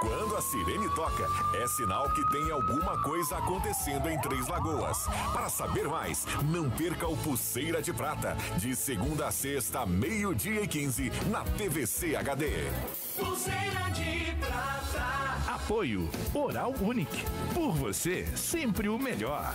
Quando a sirene toca, é sinal que tem alguma coisa acontecendo em Três Lagoas. Para saber mais, não perca o Pulseira de Prata, de segunda a sexta, meio-dia e 15, na TVC HD. Pulseira de Prata. Apoio Oral único Por você, sempre o melhor.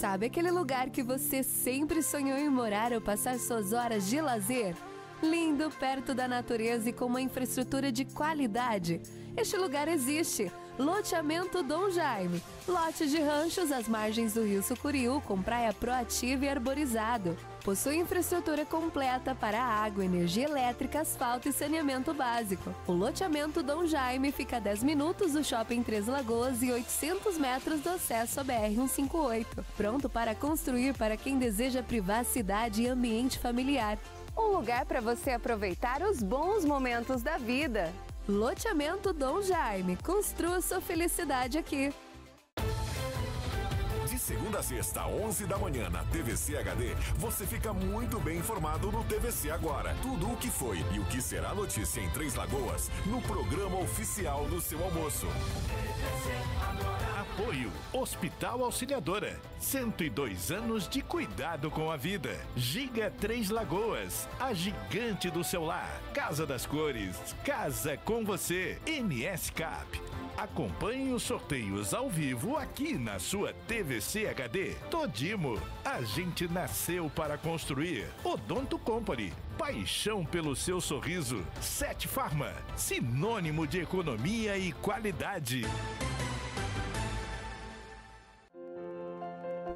Sabe aquele lugar que você sempre sonhou em morar ou passar suas horas de lazer? Lindo, perto da natureza e com uma infraestrutura de qualidade. Este lugar existe. Loteamento Dom Jaime. Lote de ranchos às margens do Rio Sucuriú, com praia proativa e arborizado. Possui infraestrutura completa para água, energia elétrica, asfalto e saneamento básico. O loteamento Dom Jaime fica a 10 minutos do Shopping Três Lagoas e 800 metros do acesso à BR-158. Pronto para construir para quem deseja privacidade e ambiente familiar. Um lugar para você aproveitar os bons momentos da vida. Loteamento Dom Jaime. Construa sua felicidade aqui. De segunda a sexta, 11 da manhã, na TVC HD, você fica muito bem informado no TVC Agora. Tudo o que foi e o que será notícia em Três Lagoas, no programa oficial do seu almoço. TVC Agora. Apoio Hospital Auxiliadora. 102 anos de cuidado com a vida. Giga Três Lagoas, a gigante do seu lar. Casa das Cores, casa com você. MS Cap. Acompanhe os sorteios ao vivo aqui na sua TVC HD. Todimo, a gente nasceu para construir. Odonto Company, paixão pelo seu sorriso. Sete Farma, sinônimo de economia e qualidade.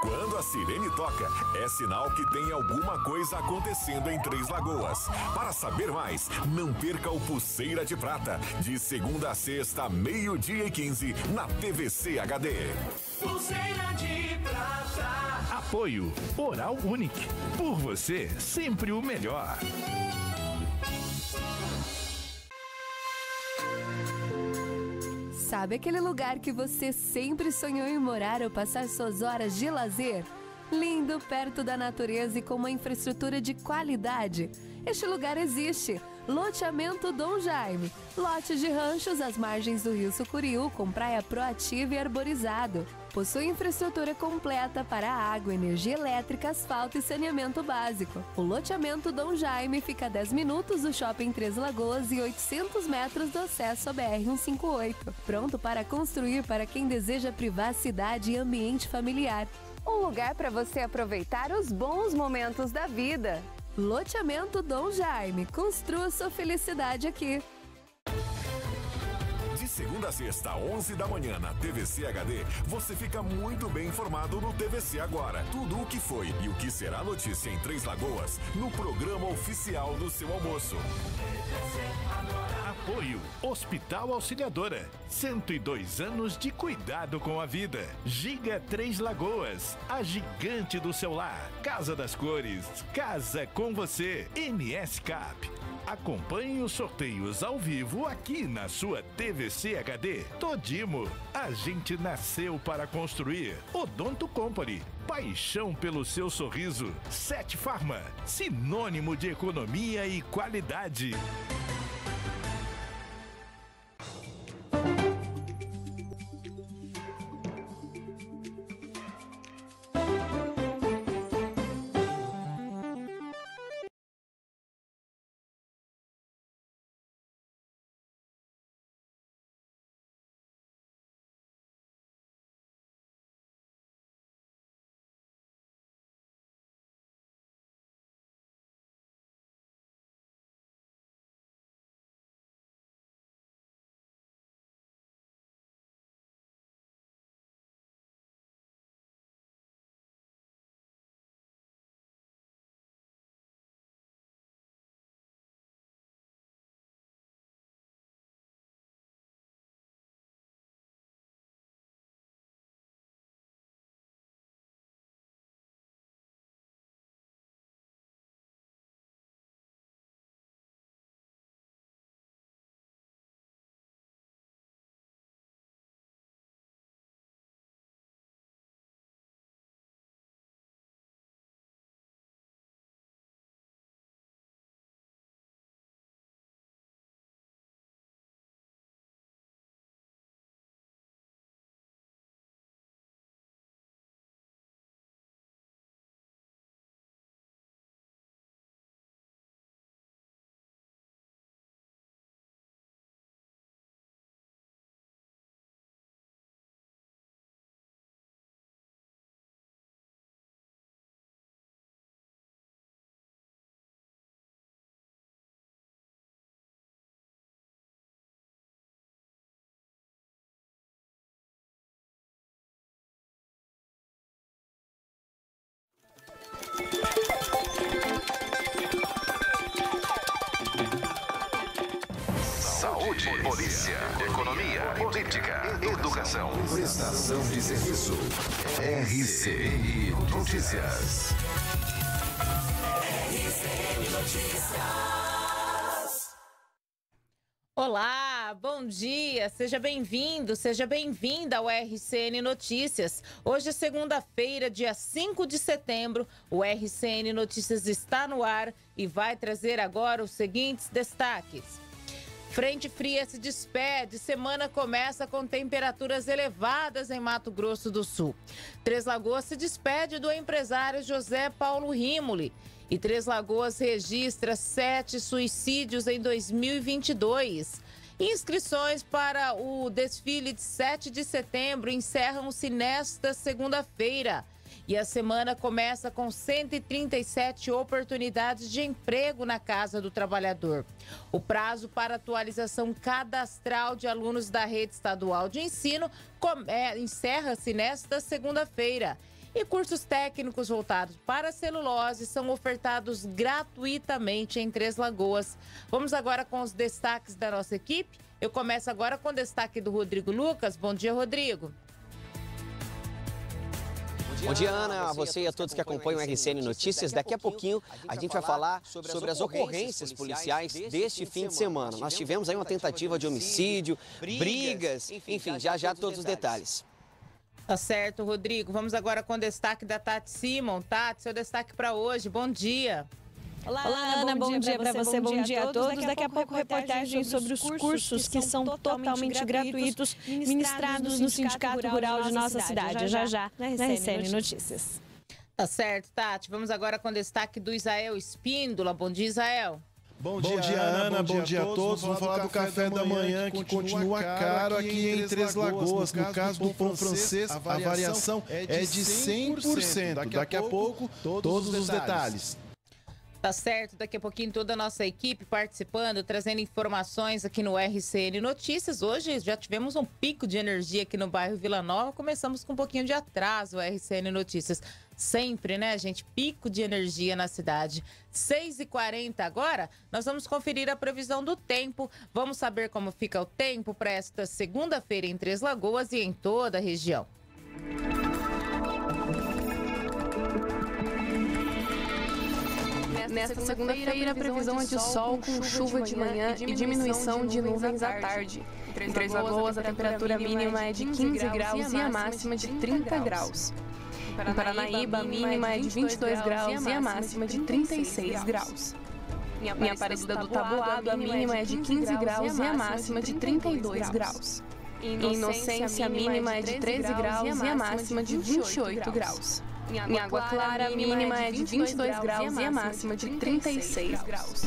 Quando a sirene toca, é sinal que tem alguma coisa acontecendo em Três Lagoas. Para saber mais, não perca o Pulseira de Prata, de segunda a sexta, meio-dia e 15, na TVC HD. Pulseira de Prata. Apoio Oral único Por você, sempre o melhor. sabe, aquele lugar que você sempre sonhou em morar ou passar suas horas de lazer? Lindo, perto da natureza e com uma infraestrutura de qualidade. Este lugar existe. Loteamento Dom Jaime. Lote de ranchos às margens do Rio Sucuriú, com praia proativa e arborizado possui infraestrutura completa para água, energia elétrica, asfalto e saneamento básico. O loteamento Dom Jaime fica a 10 minutos do shopping Três Lagoas e 800 metros do acesso à BR-158. Pronto para construir para quem deseja privacidade e ambiente familiar. Um lugar para você aproveitar os bons momentos da vida. Loteamento Dom Jaime. Construa sua felicidade aqui segunda a sexta, 11 da manhã na TVC HD, você fica muito bem informado no TVC Agora. Tudo o que foi e o que será notícia em Três Lagoas no programa oficial do seu almoço. Apoio Hospital Auxiliadora. 102 anos de cuidado com a vida. Giga Três Lagoas, a gigante do seu lar. Casa das Cores, casa com você. MS Cap Acompanhe os sorteios ao vivo aqui na sua TVC HD. Todimo, a gente nasceu para construir. Odonto Company, paixão pelo seu sorriso. Sete Farma, sinônimo de economia e qualidade. Polícia, economia, política, educação, prestação de serviço. RCN Notícias. RCN Notícias. Olá, bom dia, seja bem-vindo, seja bem-vinda ao RCN Notícias. Hoje é segunda-feira, dia 5 de setembro, o RCN Notícias está no ar e vai trazer agora os seguintes destaques. Frente fria se despede. Semana começa com temperaturas elevadas em Mato Grosso do Sul. Três Lagoas se despede do empresário José Paulo Rimoli. E Três Lagoas registra sete suicídios em 2022. Inscrições para o desfile de 7 de setembro encerram-se nesta segunda-feira. E a semana começa com 137 oportunidades de emprego na Casa do Trabalhador. O prazo para atualização cadastral de alunos da rede estadual de ensino é, encerra-se nesta segunda-feira. E cursos técnicos voltados para celulose são ofertados gratuitamente em Três Lagoas. Vamos agora com os destaques da nossa equipe. Eu começo agora com o destaque do Rodrigo Lucas. Bom dia, Rodrigo. Bom dia, Ana, a você e a todos que acompanham o RCN Notícias. Daqui a pouquinho a gente vai falar sobre as ocorrências policiais deste fim de semana. Nós tivemos aí uma tentativa de homicídio, brigas, enfim, já já todos os detalhes. Tá certo, Rodrigo. Vamos agora com o destaque da Tati Simon. Tati, seu destaque para hoje. Bom dia. Olá, Olá Ana, bom, bom dia para você, bom dia a todos. Daqui a pouco reportagem sobre os cursos que são totalmente gratuitos ministrados no Sindicato Rural de nossa cidade. Já já, na RCN Notícias. Tá certo, Tati. Vamos agora com o destaque do Isael Espíndola. Bom dia, Israel. Bom, bom dia, dia, Ana. Bom, dia a todos. Vamos falar do café da manhã, que continua caro aqui em Três Lagoas. No caso do pão francês, a variação é de 100%. É Daqui a pouco, todos os detalhes. Tá certo, daqui a pouquinho toda a nossa equipe participando, trazendo informações aqui no RCN Notícias. Hoje já tivemos um pico de energia aqui no bairro Vila Nova, começamos com um pouquinho de atraso o RCN Notícias. Sempre, né, gente? Pico de energia na cidade. 6h40 agora, nós vamos conferir a previsão do tempo. Vamos saber como fica o tempo para esta segunda-feira em Três Lagoas e em toda a região. Música Nesta segunda-feira, a é previsão é de sol com chuva de manhã e diminuição de nuvens à tarde. Em Três Lagoas, a temperatura mínima é, é de 15 graus e a máxima de 30 graus. Em Paranaíba, a mínima é de 22 é graus e a máxima de 36 graus. Em Aparecida do Tabuado, a mínima é de 15 graus e a máxima de 32 graus. Em Inocência, a mínima é de 13 graus e a máxima de 28 graus. Em água, em água clara, a mínima, é, é de 22, 22 graus, graus e a máxima de 36 graus.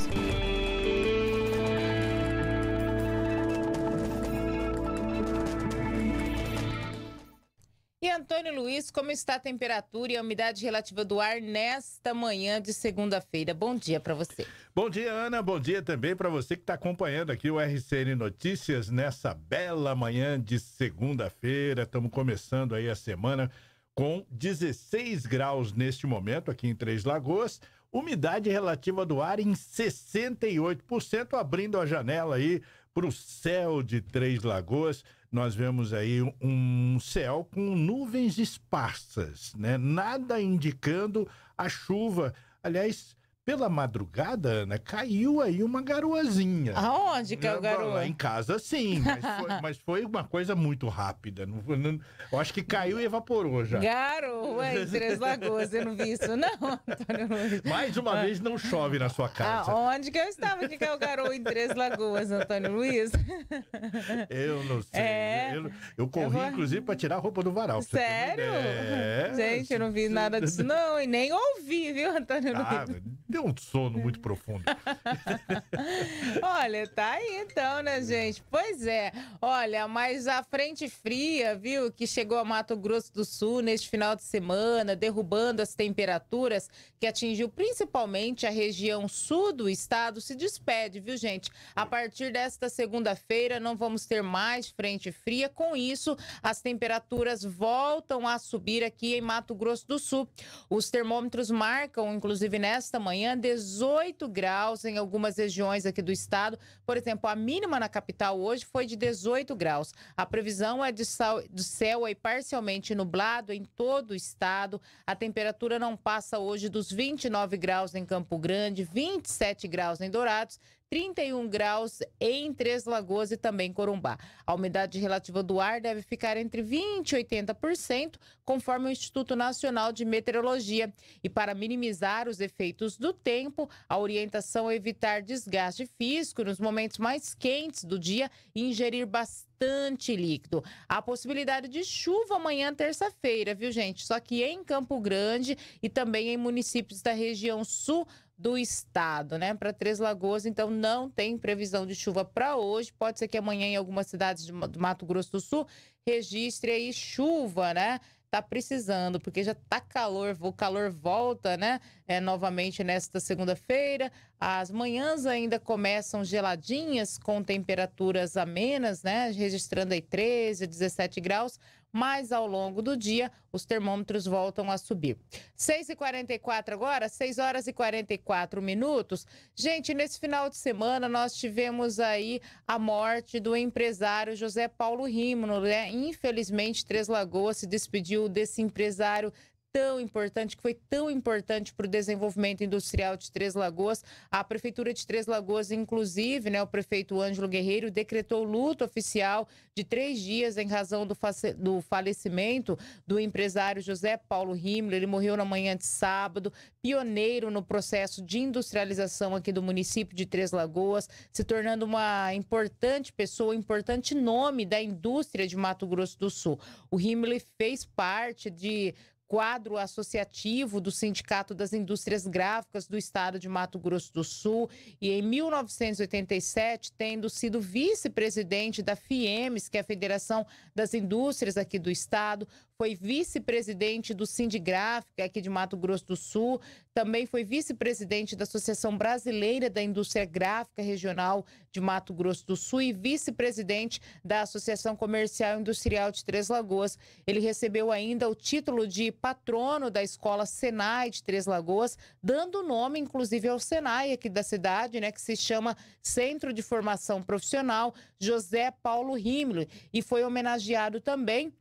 E Antônio Luiz, como está a temperatura e a umidade relativa do ar nesta manhã de segunda-feira? Bom dia para você. Bom dia, Ana. Bom dia também para você que está acompanhando aqui o RCN Notícias nessa bela manhã de segunda-feira. Estamos começando aí a semana com 16 graus neste momento aqui em Três Lagoas. Umidade relativa do ar em 68%, abrindo a janela aí para o céu de Três Lagoas. Nós vemos aí um céu com nuvens esparsas, né? Nada indicando a chuva. Aliás, pela madrugada, Ana, caiu aí uma garoazinha. Aonde caiu é o garoa? Em casa, sim, mas foi, mas foi uma coisa muito rápida. Não, não, eu acho que caiu e evaporou já. Garoa em Três Lagoas, eu não vi isso não, Antônio Luiz. Mais uma vez não chove na sua casa. Aonde que eu estava que caiu é garoa em Três Lagoas, Antônio Luiz? Eu não sei. É. Eu, eu, corri, eu vou... inclusive, para tirar a roupa do varal. Sério? É. Gente, eu não vi nada disso não, e nem ouvi, viu, Antônio ah, deu deu um sono muito profundo. Olha, tá aí então, né, gente? Pois é. Olha, mas a frente fria, viu, que chegou a Mato Grosso do Sul neste final de semana, derrubando as temperaturas que atingiu principalmente a região sul do estado, se despede, viu, gente? A partir desta segunda-feira não vamos ter mais frente fria. Com isso, as temperaturas voltam a subir aqui em Mato Grosso do Sul. Os termômetros marcam, inclusive nesta manhã, manhã, 18 graus em algumas regiões aqui do estado. Por exemplo, a mínima na capital hoje foi de 18 graus. A previsão é de, sal, de céu aí parcialmente nublado em todo o estado. A temperatura não passa hoje dos 29 graus em Campo Grande, 27 graus em Dourados, 31 graus em Três Lagoas e também Corumbá. A umidade relativa do ar deve ficar entre 20% e 80%, conforme o Instituto Nacional de Meteorologia. E para minimizar os efeitos do tempo, a orientação é evitar desgaste físico nos momentos mais quentes do dia e ingerir bastante líquido. A possibilidade de chuva amanhã, terça-feira, viu, gente? Só que em Campo Grande e também em municípios da região sul do estado, né? Para Três Lagoas, então não tem previsão de chuva para hoje. Pode ser que amanhã em algumas cidades do Mato Grosso do Sul registre aí chuva, né? Tá precisando, porque já tá calor, o calor volta, né? É, novamente nesta segunda-feira. As manhãs ainda começam geladinhas, com temperaturas amenas, né? Registrando aí 13, 17 graus mas ao longo do dia os termômetros voltam a subir. 6h44 agora, 6 horas e 44 minutos. Gente, nesse final de semana nós tivemos aí a morte do empresário José Paulo Rímano, né? Infelizmente, Três Lagoas se despediu desse empresário tão importante, que foi tão importante para o desenvolvimento industrial de Três Lagoas. A Prefeitura de Três Lagoas, inclusive, né, o prefeito Ângelo Guerreiro, decretou luto oficial de três dias em razão do, do falecimento do empresário José Paulo Himmler. Ele morreu na manhã de sábado, pioneiro no processo de industrialização aqui do município de Três Lagoas, se tornando uma importante pessoa, importante nome da indústria de Mato Grosso do Sul. O Himmler fez parte de quadro associativo do Sindicato das Indústrias Gráficas do Estado de Mato Grosso do Sul e em 1987 tendo sido vice-presidente da FIEMES, que é a Federação das Indústrias aqui do estado, foi vice-presidente do Sindigráfica aqui de Mato Grosso do Sul, também foi vice-presidente da Associação Brasileira da Indústria Gráfica Regional de Mato Grosso do Sul e vice-presidente da Associação Comercial e Industrial de Três Lagoas. Ele recebeu ainda o título de patrono da Escola Senai de Três Lagoas, dando nome inclusive ao Senai aqui da cidade, né, que se chama Centro de Formação Profissional José Paulo Rimlo, e foi homenageado também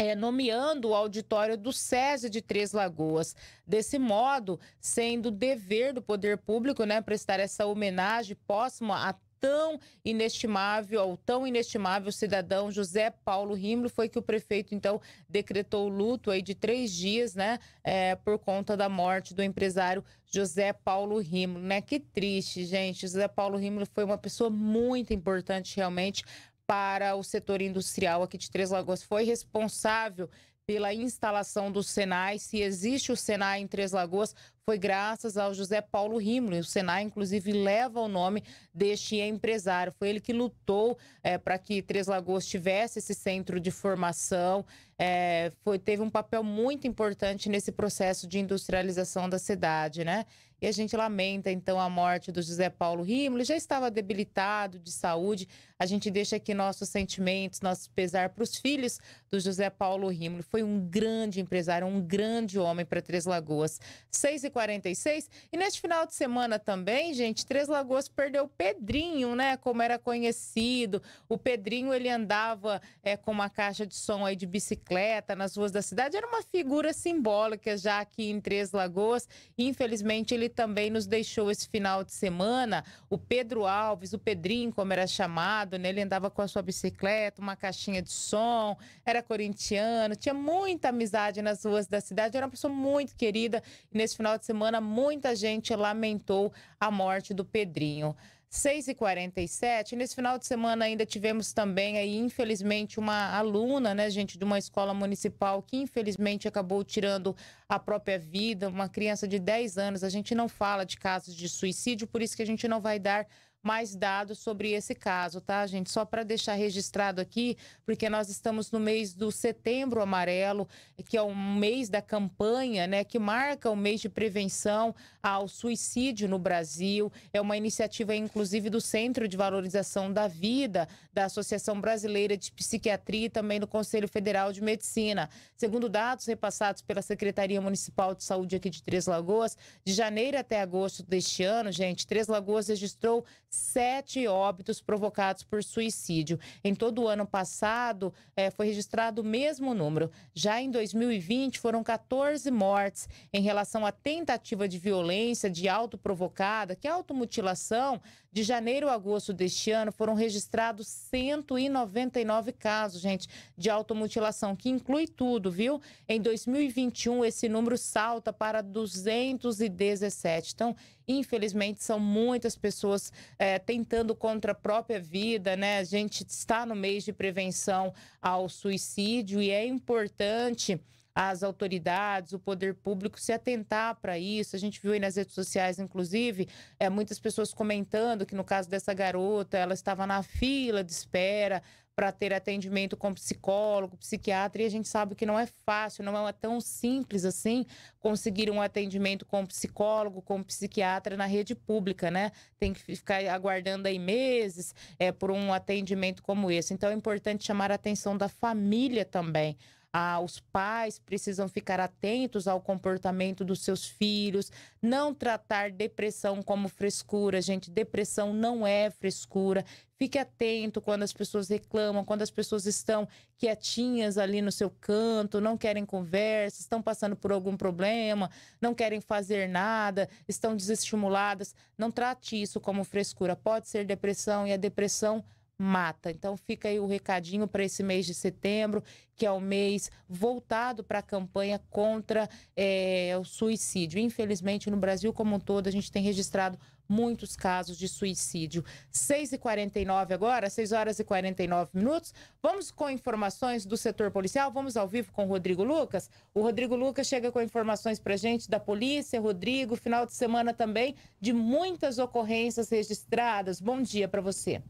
é, nomeando o auditório do SESI de Três Lagoas. Desse modo, sendo dever do poder público né, prestar essa homenagem póstuma a tão inestimável, ao tão inestimável cidadão José Paulo Rimlo, foi que o prefeito, então, decretou o luto aí de três dias, né, é, por conta da morte do empresário José Paulo Rimlo, né? Que triste, gente. José Paulo Rimlo foi uma pessoa muito importante, realmente, para o setor industrial aqui de Três Lagoas. Foi responsável pela instalação do Senai. Se existe o Senai em Três Lagoas, foi graças ao José Paulo Rimlo. O Senai, inclusive, leva o nome deste empresário. Foi ele que lutou é, para que Três Lagoas tivesse esse centro de formação. É, foi, teve um papel muito importante nesse processo de industrialização da cidade, né? E a gente lamenta, então, a morte do José Paulo Rimlo. Ele já estava debilitado de saúde, a gente deixa aqui nossos sentimentos, nosso pesar para os filhos do José Paulo Rímulo. Foi um grande empresário, um grande homem para Três Lagoas. 6h46. E neste final de semana também, gente, Três Lagoas perdeu o Pedrinho, né? Como era conhecido. O Pedrinho, ele andava é, com uma caixa de som aí de bicicleta nas ruas da cidade. Era uma figura simbólica já aqui em Três Lagoas. Infelizmente, ele também nos deixou esse final de semana. O Pedro Alves, o Pedrinho, como era chamado né? Ele andava com a sua bicicleta, uma caixinha de som, era corintiano, tinha muita amizade nas ruas da cidade, era uma pessoa muito querida. E nesse final de semana, muita gente lamentou a morte do Pedrinho. 6h47. Nesse final de semana ainda tivemos também aí, infelizmente, uma aluna, né, gente, de uma escola municipal que infelizmente acabou tirando a própria vida, uma criança de 10 anos. A gente não fala de casos de suicídio, por isso que a gente não vai dar mais dados sobre esse caso, tá, gente? Só para deixar registrado aqui, porque nós estamos no mês do setembro amarelo, que é um mês da campanha, né, que marca o mês de prevenção ao suicídio no Brasil. É uma iniciativa, inclusive, do Centro de Valorização da Vida, da Associação Brasileira de Psiquiatria e também do Conselho Federal de Medicina. Segundo dados repassados pela Secretaria Municipal de Saúde aqui de Três Lagoas, de janeiro até agosto deste ano, gente, Três Lagoas registrou sete óbitos provocados por suicídio. Em todo o ano passado, é, foi registrado o mesmo número. Já em 2020, foram 14 mortes em relação à tentativa de violência de autoprovocada, que é automutilação. De janeiro a agosto deste ano, foram registrados 199 casos, gente, de automutilação, que inclui tudo, viu? Em 2021, esse número salta para 217. Então, Infelizmente, são muitas pessoas é, tentando contra a própria vida, né? A gente está no mês de prevenção ao suicídio e é importante as autoridades, o poder público se atentar para isso. A gente viu aí nas redes sociais, inclusive, é, muitas pessoas comentando que no caso dessa garota, ela estava na fila de espera para ter atendimento com psicólogo, psiquiatra, e a gente sabe que não é fácil, não é tão simples assim conseguir um atendimento com psicólogo, com psiquiatra na rede pública, né? Tem que ficar aguardando aí meses é, por um atendimento como esse. Então é importante chamar a atenção da família também. Ah, os pais precisam ficar atentos ao comportamento dos seus filhos, não tratar depressão como frescura, gente. Depressão não é frescura. Fique atento quando as pessoas reclamam, quando as pessoas estão quietinhas ali no seu canto, não querem conversa, estão passando por algum problema, não querem fazer nada, estão desestimuladas. Não trate isso como frescura. Pode ser depressão e a depressão mata. Então fica aí o recadinho para esse mês de setembro, que é o mês voltado para a campanha contra é, o suicídio. Infelizmente, no Brasil como um todo, a gente tem registrado muitos casos de suicídio. 6h49 agora, 6 horas e 49 minutos. Vamos com informações do setor policial. Vamos ao vivo com o Rodrigo Lucas. O Rodrigo Lucas chega com informações para gente da polícia. Rodrigo, final de semana também de muitas ocorrências registradas. Bom dia para você.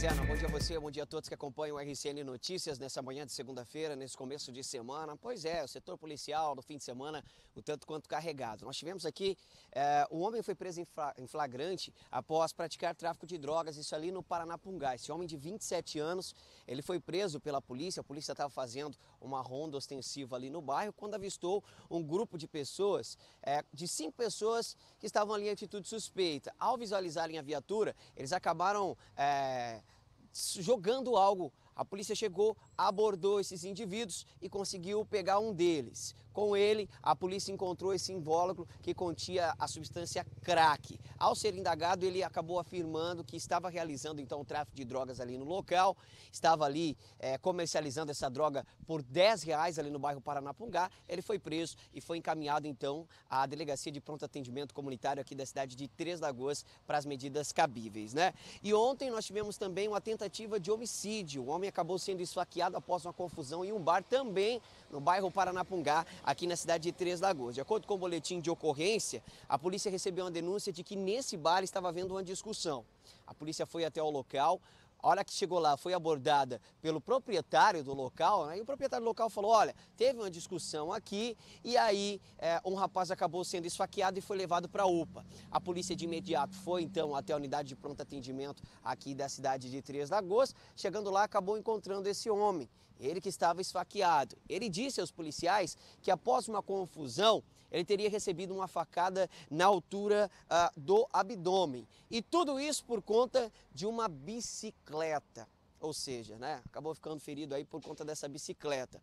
Pois é, bom dia a você, bom dia a todos que acompanham o RCN Notícias nessa manhã de segunda-feira, nesse começo de semana. Pois é, o setor policial no fim de semana, o tanto quanto carregado. Nós tivemos aqui, eh, um homem foi preso em flagrante após praticar tráfico de drogas, isso ali no Paranapungá. Esse homem de 27 anos, ele foi preso pela polícia, a polícia estava fazendo uma ronda ostensiva ali no bairro, quando avistou um grupo de pessoas, eh, de cinco pessoas que estavam ali em atitude suspeita. Ao visualizarem a viatura, eles acabaram... Eh, jogando algo a polícia chegou, abordou esses indivíduos e conseguiu pegar um deles. Com ele, a polícia encontrou esse invólucro que continha a substância crack. Ao ser indagado, ele acabou afirmando que estava realizando então o tráfico de drogas ali no local, estava ali é, comercializando essa droga por 10 reais ali no bairro Paranapungá. Ele foi preso e foi encaminhado então à delegacia de pronto atendimento comunitário aqui da cidade de Três Lagoas para as medidas cabíveis, né? E ontem nós tivemos também uma tentativa de homicídio. Um homem homem acabou sendo esfaqueado após uma confusão em um bar também no bairro Paranapungá, aqui na cidade de Três Lagoas. De acordo com o boletim de ocorrência, a polícia recebeu uma denúncia de que nesse bar estava havendo uma discussão. A polícia foi até o local, a hora que chegou lá, foi abordada pelo proprietário do local, né? e o proprietário do local falou: olha, teve uma discussão aqui, e aí é, um rapaz acabou sendo esfaqueado e foi levado para a UPA. A polícia de imediato foi então até a unidade de pronto atendimento aqui da cidade de Três Lagoas. Chegando lá, acabou encontrando esse homem ele que estava esfaqueado. Ele disse aos policiais que após uma confusão, ele teria recebido uma facada na altura ah, do abdômen. E tudo isso por conta de uma bicicleta. Ou seja, né, acabou ficando ferido aí por conta dessa bicicleta.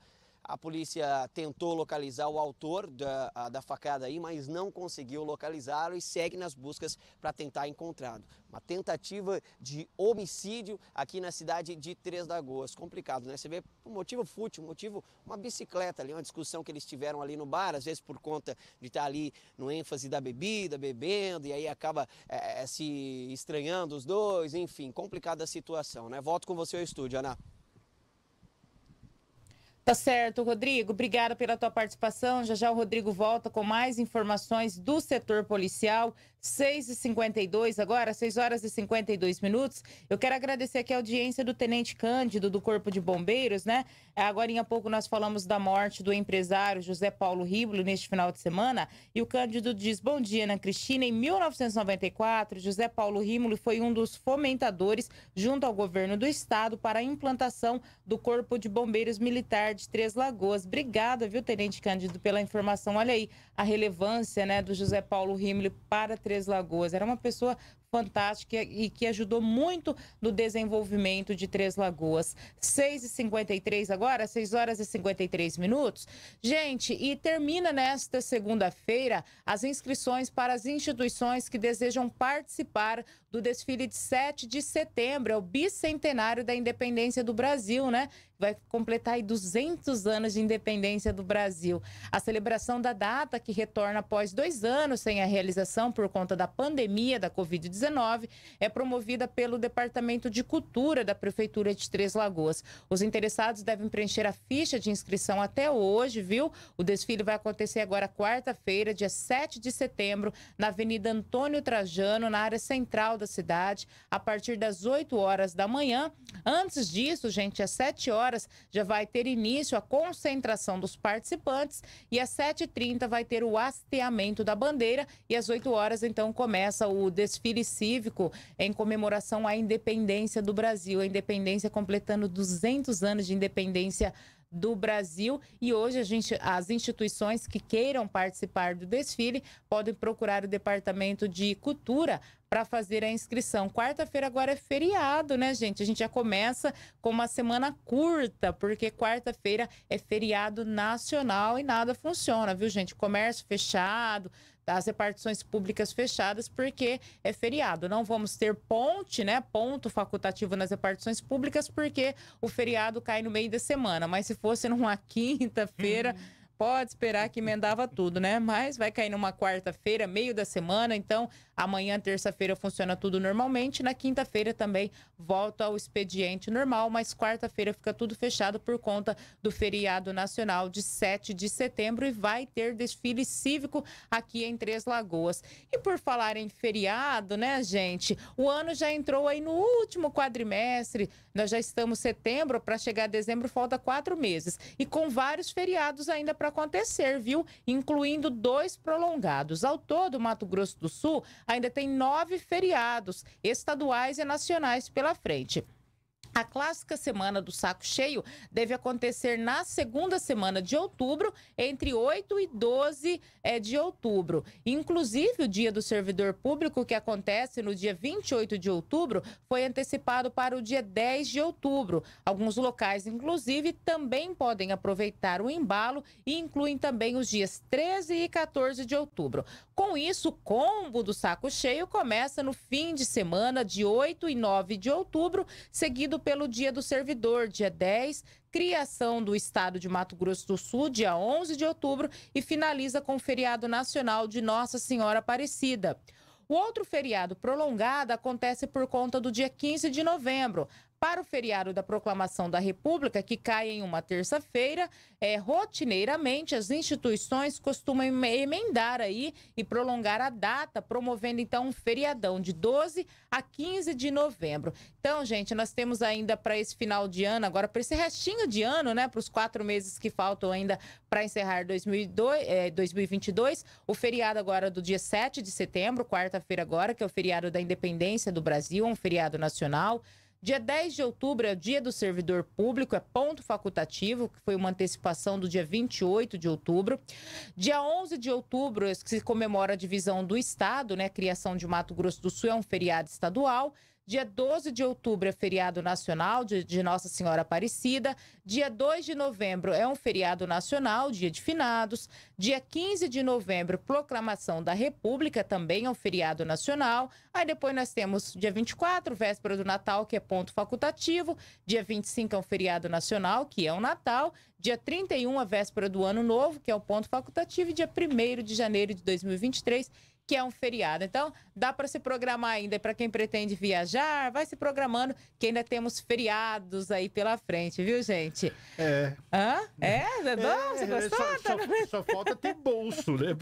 A polícia tentou localizar o autor da, da facada aí, mas não conseguiu localizá-lo e segue nas buscas para tentar encontrá-lo. Uma tentativa de homicídio aqui na cidade de Três Lagoas. Complicado, né? Você vê um motivo fútil, um motivo, uma bicicleta ali, uma discussão que eles tiveram ali no bar, às vezes por conta de estar tá ali no ênfase da bebida, bebendo, e aí acaba é, é, se estranhando os dois, enfim, complicada a situação, né? Volto com você ao estúdio, Ana. Tá certo, Rodrigo. Obrigada pela tua participação. Já já o Rodrigo volta com mais informações do setor policial. 6h52 agora, 6 horas e 52 minutos. Eu quero agradecer aqui a audiência do Tenente Cândido do Corpo de Bombeiros, né? É, agora em pouco nós falamos da morte do empresário José Paulo Ribeiro neste final de semana. E o Cândido diz: Bom dia, Ana Cristina. Em 1994, José Paulo Rímulo foi um dos fomentadores, junto ao governo do estado, para a implantação do Corpo de Bombeiros Militar de Três Lagoas. Obrigada, viu, Tenente Cândido, pela informação. Olha aí a relevância, né, do José Paulo Rímulo para Três Três Lagoas. Era uma pessoa fantástica e que ajudou muito no desenvolvimento de Três Lagoas. 6h53 agora, 6 horas e 53 minutos. Gente, e termina nesta segunda-feira as inscrições para as instituições que desejam participar do desfile de 7 de setembro, é o bicentenário da independência do Brasil, né? Vai completar aí 200 anos de independência do Brasil. A celebração da data, que retorna após dois anos sem a realização por conta da pandemia da Covid-19, é promovida pelo Departamento de Cultura da Prefeitura de Três Lagoas. Os interessados devem preencher a ficha de inscrição até hoje, viu? O desfile vai acontecer agora quarta-feira, dia 7 de setembro, na Avenida Antônio Trajano, na área central da cidade, a partir das 8 horas da manhã. Antes disso, gente, às 7 horas já vai ter início a concentração dos participantes e às 7h30 vai ter o hasteamento da bandeira e às 8 horas então começa o desfile cívico em comemoração à independência do Brasil, a independência completando 200 anos de independência do Brasil e hoje gente, as instituições que queiram participar do desfile podem procurar o Departamento de Cultura para fazer a inscrição. Quarta-feira agora é feriado, né, gente? A gente já começa com uma semana curta, porque quarta-feira é feriado nacional e nada funciona, viu, gente? Comércio fechado, das repartições públicas fechadas, porque é feriado. Não vamos ter ponte, né? Ponto facultativo nas repartições públicas, porque o feriado cai no meio da semana. Mas se fosse numa quinta-feira. Uhum. Pode esperar que emendava tudo, né? Mas vai cair numa quarta-feira, meio da semana, então Amanhã, terça-feira, funciona tudo normalmente. Na quinta-feira também volta ao expediente normal, mas quarta-feira fica tudo fechado por conta do feriado nacional de 7 de setembro e vai ter desfile cívico aqui em Três Lagoas. E por falar em feriado, né, gente? O ano já entrou aí no último quadrimestre. Nós já estamos setembro, para chegar a dezembro falta quatro meses. E com vários feriados ainda para acontecer, viu? Incluindo dois prolongados. Ao todo, Mato Grosso do Sul ainda tem nove feriados estaduais e nacionais pela frente. A clássica semana do saco cheio deve acontecer na segunda semana de outubro, entre 8 e 12 é, de outubro. Inclusive, o dia do servidor público, que acontece no dia 28 de outubro, foi antecipado para o dia 10 de outubro. Alguns locais, inclusive, também podem aproveitar o embalo e incluem também os dias 13 e 14 de outubro. Com isso, o combo do saco cheio começa no fim de semana de 8 e 9 de outubro, seguido pelo Dia do Servidor, dia 10, criação do Estado de Mato Grosso do Sul, dia 11 de outubro, e finaliza com o feriado nacional de Nossa Senhora Aparecida. O outro feriado prolongado acontece por conta do dia 15 de novembro, para o feriado da Proclamação da República, que cai em uma terça-feira, é, rotineiramente as instituições costumam emendar aí e prolongar a data, promovendo então um feriadão de 12 a 15 de novembro. Então, gente, nós temos ainda para esse final de ano, agora para esse restinho de ano, né, para os quatro meses que faltam ainda para encerrar é, 2022, o feriado agora do dia 7 de setembro, quarta-feira agora, que é o feriado da Independência do Brasil, um feriado nacional. Dia 10 de outubro é o Dia do Servidor Público, é ponto facultativo, que foi uma antecipação do dia 28 de outubro. Dia 11 de outubro, que se comemora a divisão do Estado, né? Criação de Mato Grosso do Sul, é um feriado estadual. Dia 12 de outubro é feriado nacional de, de, Nossa Senhora Aparecida. Dia 2 de novembro é um feriado nacional, dia de finados. Dia 15 de novembro, proclamação da República, também é um feriado nacional. Aí depois nós temos dia 24, véspera do Natal, que é ponto facultativo. Dia 25 é um feriado nacional, que é o um Natal. Dia 31, a véspera do Ano Novo, que é o um ponto facultativo. E dia 1 de janeiro de 2023 que é um feriado. Então, dá para se programar ainda para quem pretende viajar, vai se programando, que ainda temos feriados aí pela frente, viu, gente? É. Hã? É? É bom? Você é, gostou? É, só, só, só, falta ter bolso, né?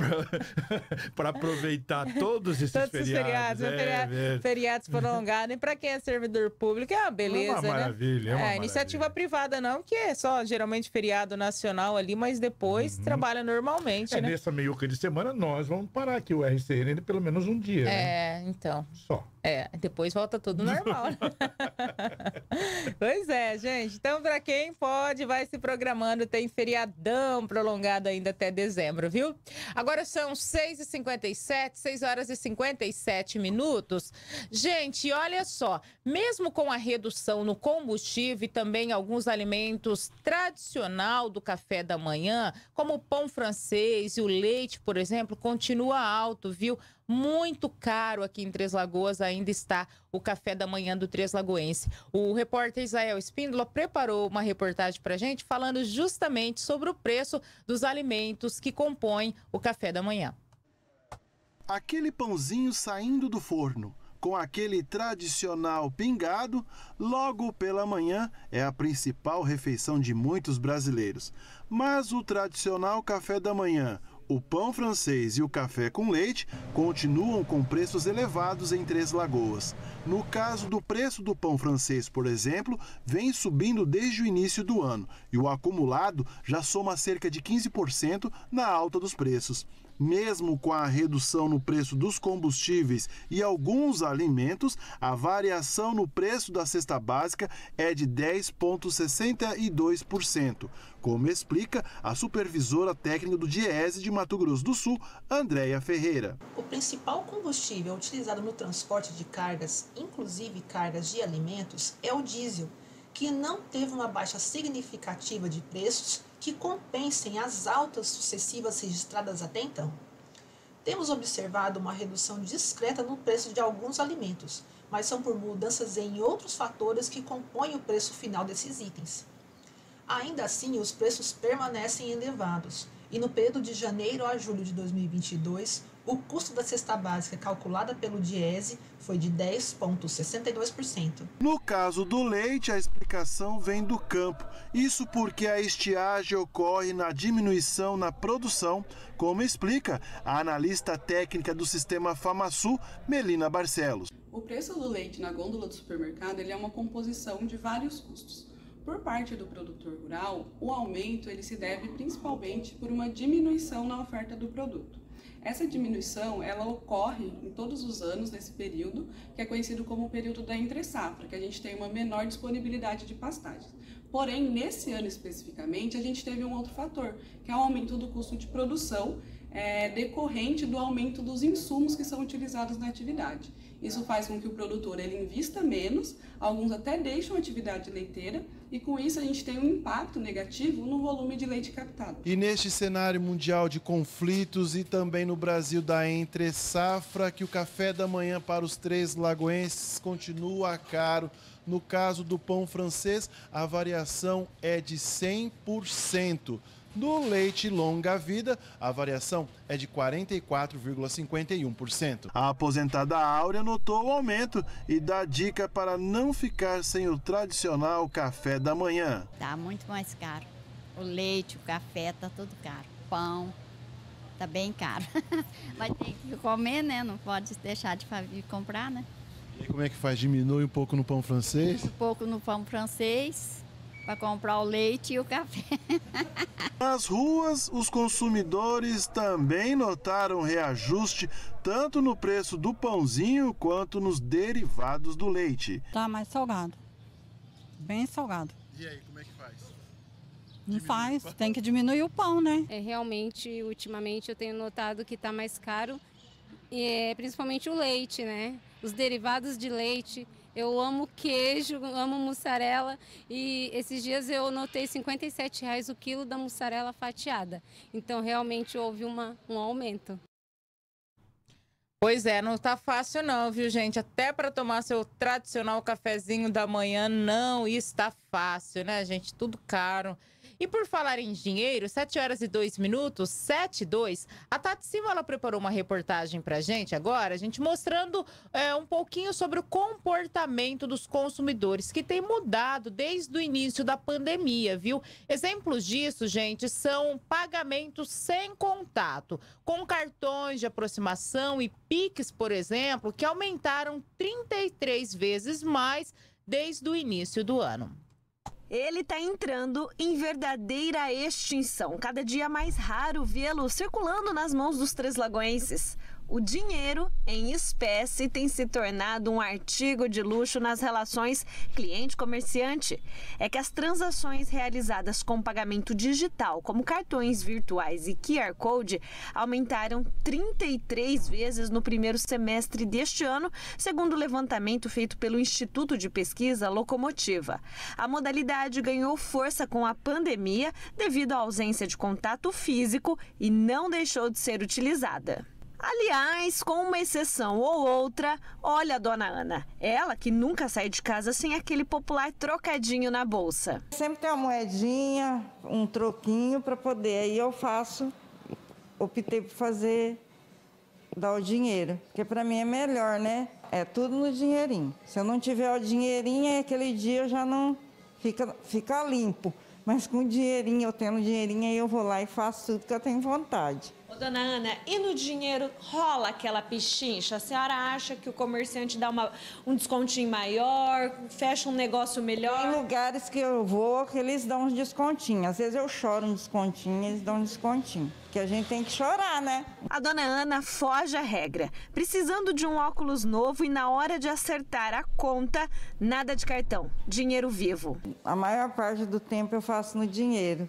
Para aproveitar todos esses todos feriados. Todos feriados. É, né? é. Feriados prolongados. E para quem é servidor público, é uma beleza, é uma né? maravilha, né? É, uma é, iniciativa maravilha. privada não, que é só geralmente feriado nacional ali, mas depois uhum. trabalha normalmente, é, né? Nessa meio de semana, nós vamos parar aqui o RC terem pelo menos um dia. Né? É, né? então. Só. É, depois volta tudo normal. Né? pois é, gente. Então, para quem pode, vai se programando. Tem feriadão prolongado ainda até dezembro, viu? Agora são 6h57, 6 horas e 57 minutos. Gente, olha só. Mesmo com a redução no combustível e também alguns alimentos tradicional do café da manhã, como o pão francês e o leite, por exemplo, continua alto, viu? muito caro aqui em Três Lagoas ainda está o café da manhã do Três Lagoense. O repórter Israel Espíndola preparou uma reportagem para a gente falando justamente sobre o preço dos alimentos que compõem o café da manhã. Aquele pãozinho saindo do forno com aquele tradicional pingado, logo pela manhã é a principal refeição de muitos brasileiros. Mas o tradicional café da manhã, o pão francês e o café com leite continuam com preços elevados em Três Lagoas. No caso do preço do pão francês, por exemplo, vem subindo desde o início do ano e o acumulado já soma cerca de 15% na alta dos preços. Mesmo com a redução no preço dos combustíveis e alguns alimentos, a variação no preço da cesta básica é de 10,62% como explica a supervisora técnica do DIESE de Mato Grosso do Sul, Andréia Ferreira. O principal combustível utilizado no transporte de cargas, inclusive cargas de alimentos, é o diesel, que não teve uma baixa significativa de preços que compensem as altas sucessivas registradas até então. Temos observado uma redução discreta no preço de alguns alimentos, mas são por mudanças em outros fatores que compõem o preço final desses itens. Ainda assim, os preços permanecem elevados e no período de janeiro a julho de 2022, o custo da cesta básica calculada pelo Diese foi de 10,62%. No caso do leite, a explicação vem do campo. Isso porque a estiagem ocorre na diminuição na produção, como explica a analista técnica do sistema Famasul, Melina Barcelos. O preço do leite na gôndola do supermercado ele é uma composição de vários custos por parte do produtor rural, o aumento ele se deve principalmente por uma diminuição na oferta do produto. Essa diminuição ela ocorre em todos os anos nesse período, que é conhecido como o período da entre-safra, que a gente tem uma menor disponibilidade de pastagens. Porém, nesse ano especificamente, a gente teve um outro fator, que é o aumento do custo de produção é, decorrente do aumento dos insumos que são utilizados na atividade. Isso faz com que o produtor ele invista menos, alguns até deixam a atividade leiteira e com isso a gente tem um impacto negativo no volume de leite captado. E neste cenário mundial de conflitos e também no Brasil da entre safra, que o café da manhã para os três lagoenses continua caro. No caso do pão francês, a variação é de 100%. Do leite longa-vida, a variação é de 44,51%. A aposentada Áurea notou o aumento e dá dica para não ficar sem o tradicional café da manhã. Tá muito mais caro. O leite, o café, tá tudo caro. Pão, tá bem caro. Mas tem que comer, né? Não pode deixar de comprar, né? E como é que faz? Diminui um pouco no pão francês? Um pouco no pão francês para comprar o leite e o café. Nas ruas, os consumidores também notaram reajuste tanto no preço do pãozinho quanto nos derivados do leite. Tá mais salgado. Bem salgado. E aí, como é que faz? Não faz, tem que diminuir o pão, né? É, realmente, ultimamente eu tenho notado que está mais caro é, principalmente o leite, né? Os derivados de leite. Eu amo queijo, amo mussarela e esses dias eu notei R$ 57 reais o quilo da mussarela fatiada. Então realmente houve uma, um aumento. Pois é, não tá fácil não, viu, gente? Até para tomar seu tradicional cafezinho da manhã não está fácil, né, gente? Tudo caro. E por falar em dinheiro, 7 horas e 2 minutos, 7 e 2, a Tati Silva ela preparou uma reportagem pra gente agora, a gente mostrando é, um pouquinho sobre o comportamento dos consumidores, que tem mudado desde o início da pandemia, viu? Exemplos disso, gente, são pagamentos sem contato, com cartões de aproximação e PICs, por exemplo, que aumentaram 33 vezes mais desde o início do ano. Ele está entrando em verdadeira extinção. Cada dia mais raro vê-lo circulando nas mãos dos lagoenses o dinheiro em espécie tem se tornado um artigo de luxo nas relações cliente-comerciante. É que as transações realizadas com pagamento digital, como cartões virtuais e QR Code, aumentaram 33 vezes no primeiro semestre deste ano, segundo o levantamento feito pelo Instituto de Pesquisa Locomotiva. A modalidade ganhou força com a pandemia devido à ausência de contato físico e não deixou de ser utilizada. Aliás, com uma exceção ou outra, olha a dona Ana. Ela que nunca sai de casa sem aquele popular trocadinho na bolsa. Sempre tem uma moedinha, um troquinho para poder. Aí eu faço, optei por fazer, dar o dinheiro. Porque para mim é melhor, né? É tudo no dinheirinho. Se eu não tiver o dinheirinho, aquele dia eu já não. Fica, fica limpo. Mas com o dinheirinho, eu tendo dinheirinho, aí eu vou lá e faço tudo que eu tenho vontade dona Ana, e no dinheiro rola aquela pichincha? A senhora acha que o comerciante dá uma, um descontinho maior, fecha um negócio melhor? Tem lugares que eu vou que eles dão um descontinho. Às vezes eu choro um descontinho, eles dão um descontinho. Que a gente tem que chorar, né? A dona Ana foge à regra. Precisando de um óculos novo e na hora de acertar a conta, nada de cartão, dinheiro vivo. A maior parte do tempo eu faço no dinheiro.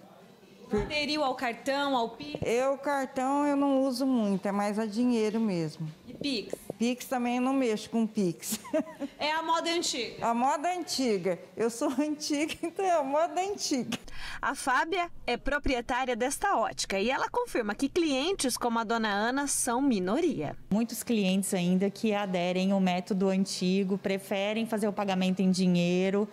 Uhum. Aderiu ao cartão, ao Pix? Eu, cartão, eu não uso muito, é mais a dinheiro mesmo. E Pix? Pix também eu não mexo com Pix. É a moda antiga. A moda antiga. Eu sou antiga, então é a moda antiga. A Fábia é proprietária desta ótica e ela confirma que clientes como a dona Ana são minoria. Muitos clientes ainda que aderem ao método antigo, preferem fazer o pagamento em dinheiro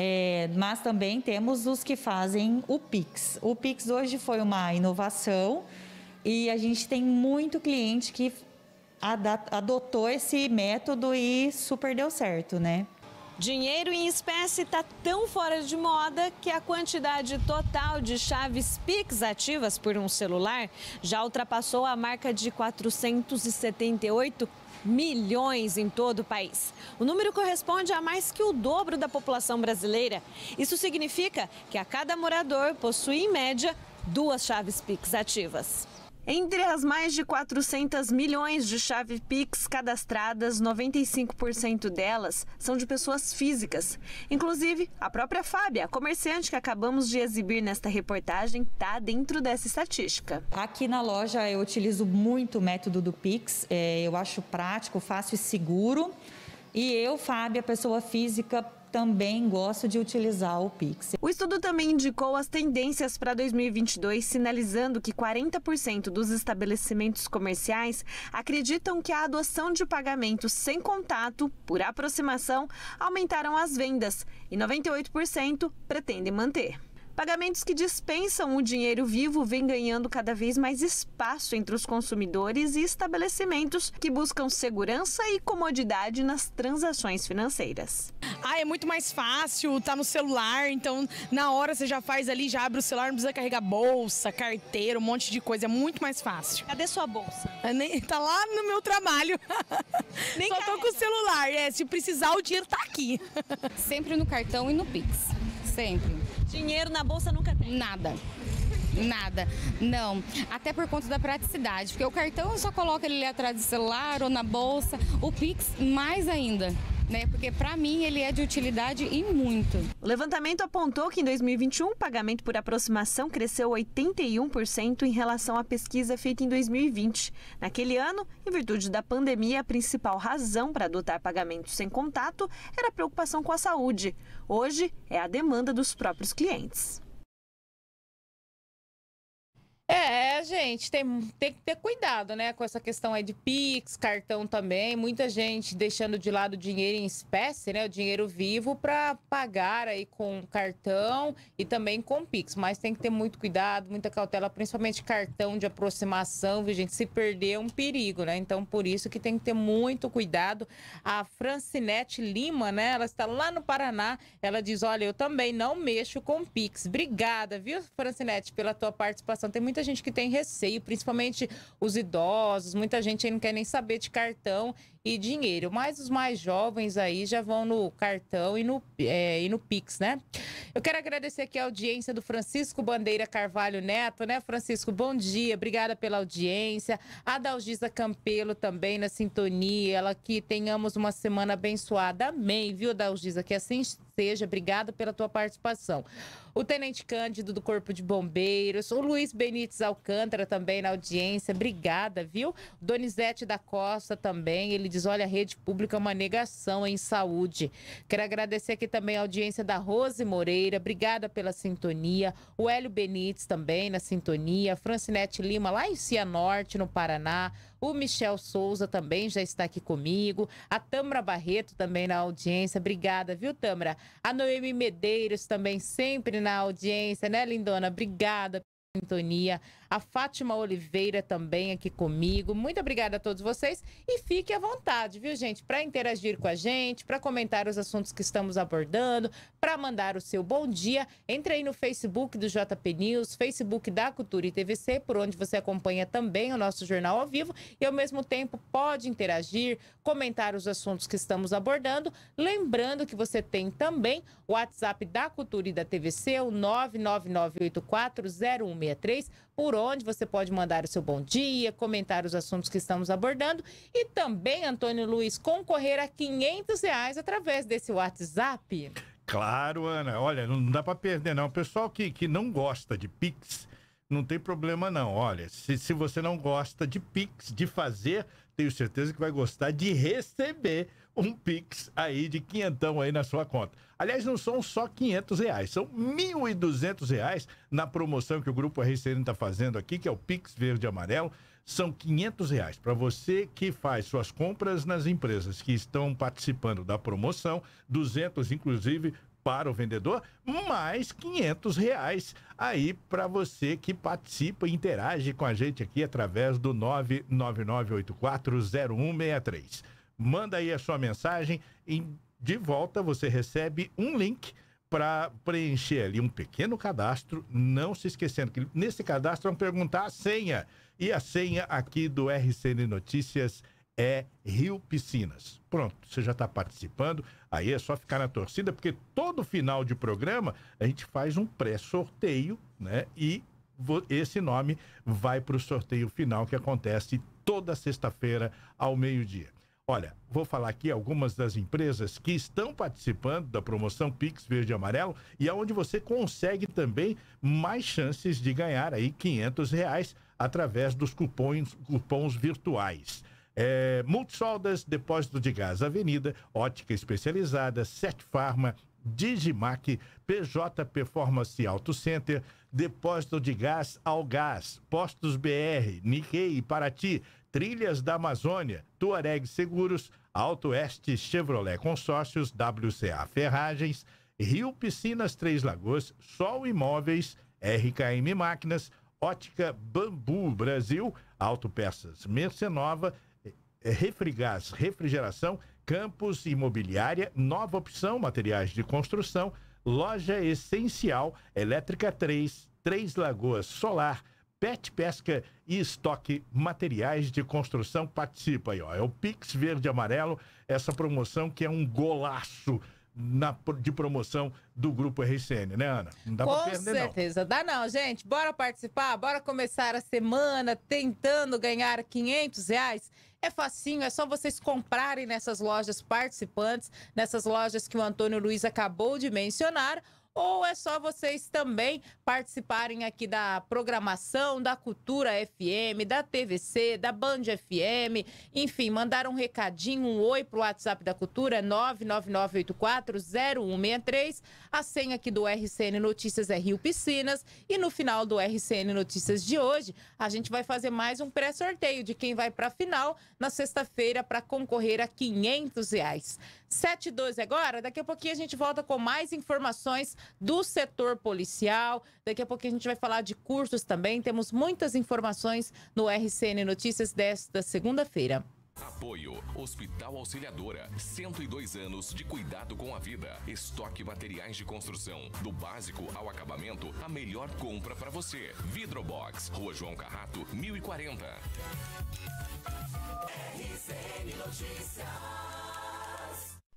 é, mas também temos os que fazem o Pix. O Pix hoje foi uma inovação e a gente tem muito cliente que adotou esse método e super deu certo, né? Dinheiro em espécie está tão fora de moda que a quantidade total de chaves Pix ativas por um celular já ultrapassou a marca de 478 milhões em todo o país. O número corresponde a mais que o dobro da população brasileira. Isso significa que a cada morador possui, em média, duas chaves PIX ativas. Entre as mais de 400 milhões de chave Pix cadastradas, 95% delas são de pessoas físicas. Inclusive, a própria Fábia, comerciante que acabamos de exibir nesta reportagem, está dentro dessa estatística. Aqui na loja eu utilizo muito o método do Pix. É, eu acho prático, fácil e seguro. E eu, Fábia, pessoa física, também gosto de utilizar o Pix. O estudo também indicou as tendências para 2022, sinalizando que 40% dos estabelecimentos comerciais acreditam que a adoção de pagamentos sem contato, por aproximação, aumentaram as vendas e 98% pretendem manter. Pagamentos que dispensam o dinheiro vivo vêm ganhando cada vez mais espaço entre os consumidores e estabelecimentos que buscam segurança e comodidade nas transações financeiras. Ah, é muito mais fácil, tá no celular, então na hora você já faz ali, já abre o celular, não precisa carregar bolsa, carteira, um monte de coisa, é muito mais fácil. Cadê sua bolsa? Está é, nem, tá lá no meu trabalho. Nem Só carrega. tô com o celular, é, se precisar o dinheiro tá aqui. Sempre no cartão e no Pix, sempre. Dinheiro na bolsa nunca tem? Nada. Nada, não. Até por conta da praticidade, porque o cartão só coloca ele atrás do celular ou na bolsa, o Pix mais ainda né? Porque para mim ele é de utilidade e muito. O levantamento apontou que em 2021 o pagamento por aproximação cresceu 81% em relação à pesquisa feita em 2020. Naquele ano, em virtude da pandemia, a principal razão para adotar pagamentos sem contato era a preocupação com a saúde. Hoje é a demanda dos próprios clientes. É, é, gente, tem, tem que ter cuidado, né, com essa questão aí de Pix, cartão também. Muita gente deixando de lado o dinheiro em espécie, né, o dinheiro vivo para pagar aí com cartão e também com Pix, mas tem que ter muito cuidado, muita cautela, principalmente cartão de aproximação, viu, gente? Se perder é um perigo, né? Então, por isso que tem que ter muito cuidado. A Francinete Lima, né, ela está lá no Paraná, ela diz: "Olha, eu também não mexo com Pix". Obrigada, viu, Francinete, pela tua participação. Tem muita muita gente que tem receio, principalmente os idosos, muita gente aí não quer nem saber de cartão e dinheiro. Mas os mais jovens aí já vão no cartão e no, é, e no Pix, né? Eu quero agradecer aqui a audiência do Francisco Bandeira Carvalho Neto, né, Francisco? Bom dia, obrigada pela audiência. A Dalgisa Campelo também na sintonia. Ela que tenhamos uma semana abençoada. Amém, viu, Dalgisa? Que assim seja. Obrigada pela tua participação. O Tenente Cândido do Corpo de Bombeiros, o Luiz Benites Alcântara também na audiência. Obrigada, viu? Donizete da Costa também, ele diz diz: olha, a rede pública é uma negação em saúde. Quero agradecer aqui também a audiência da Rose Moreira, obrigada pela sintonia. O Hélio Benites também na sintonia. Francinete Lima, lá em Cianorte, no Paraná. O Michel Souza também já está aqui comigo. A Tamra Barreto também na audiência. Obrigada, viu, Tamra? A Noemi Medeiros também sempre na audiência, né, lindona? Obrigada pela sintonia. A Fátima Oliveira também aqui comigo. Muito obrigada a todos vocês e fique à vontade, viu, gente, para interagir com a gente, para comentar os assuntos que estamos abordando, para mandar o seu bom dia. Entre aí no Facebook do JP News, Facebook da Cultura e TVC, por onde você acompanha também o nosso jornal ao vivo e ao mesmo tempo pode interagir, comentar os assuntos que estamos abordando. Lembrando que você tem também o WhatsApp da Cultura e da TVC, o 999840163 por onde você pode mandar o seu bom dia, comentar os assuntos que estamos abordando e também, Antônio Luiz, concorrer a 500 reais através desse WhatsApp. Claro, Ana. Olha, não dá para perder, não. O pessoal que, que não gosta de Pix, não tem problema, não. Olha, se, se você não gosta de Pix, de fazer, tenho certeza que vai gostar de receber um Pix aí de quinhentão aí na sua conta. Aliás, não são só quinhentos reais, são mil e duzentos reais na promoção que o Grupo RCN está fazendo aqui, que é o Pix Verde Amarelo. São quinhentos reais para você que faz suas compras nas empresas que estão participando da promoção, duzentos inclusive para o vendedor, mais 500 reais aí para você que participa e interage com a gente aqui através do 999840163 manda aí a sua mensagem e de volta você recebe um link para preencher ali um pequeno cadastro, não se esquecendo que nesse cadastro vão perguntar a senha. E a senha aqui do RCN Notícias é Rio Piscinas. Pronto, você já está participando, aí é só ficar na torcida, porque todo final de programa a gente faz um pré-sorteio, né? E esse nome vai para o sorteio final que acontece toda sexta-feira ao meio-dia. Olha, vou falar aqui algumas das empresas que estão participando da promoção Pix Verde e Amarelo e aonde é você consegue também mais chances de ganhar aí quinhentos reais através dos cupons, cupons virtuais. É, Multisoldas, Depósito de Gás Avenida, Ótica Especializada, Set Farma, Digimac, PJ Performance Auto Center, Depósito de Gás ao Gás, Postos BR, Nikkei e Paraty, Trilhas da Amazônia, Tuareg Seguros, Alto Oeste Chevrolet Consórcios, WCA Ferragens, Rio Piscinas Três Lagoas, Sol Imóveis, RKM Máquinas, Ótica Bambu Brasil, Autopeças Mercenova, eh, Refrigás Refrigeração, Campos Imobiliária, Nova Opção Materiais de Construção, Loja Essencial, Elétrica 3, Três Lagoas Solar, Pet Pesca e Estoque Materiais de Construção participa aí, ó. É o Pix Verde Amarelo, essa promoção que é um golaço. Na, de promoção do grupo RCN, né, Ana? Não dá Com pra perder, certeza, não. dá não, gente. Bora participar, bora começar a semana tentando ganhar 500 reais. É facinho, é só vocês comprarem nessas lojas participantes, nessas lojas que o Antônio Luiz acabou de mencionar, ou é só vocês também participarem aqui da programação da Cultura FM, da TVC, da Band FM, enfim, mandar um recadinho, um oi pro WhatsApp da Cultura, 999840163, a senha aqui do RCN Notícias é Rio Piscinas, e no final do RCN Notícias de hoje, a gente vai fazer mais um pré-sorteio de quem vai para a final na sexta-feira para concorrer a 500 reais. 7 12 agora, daqui a pouquinho a gente volta com mais informações do setor policial. Daqui a pouquinho a gente vai falar de cursos também. Temos muitas informações no RCN Notícias desta segunda-feira. Apoio Hospital Auxiliadora, 102 anos de cuidado com a vida. Estoque materiais de construção, do básico ao acabamento, a melhor compra para você. Vidrobox, Rua João Carrato, 1040. RCN Notícias.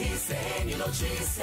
RCN Notícias.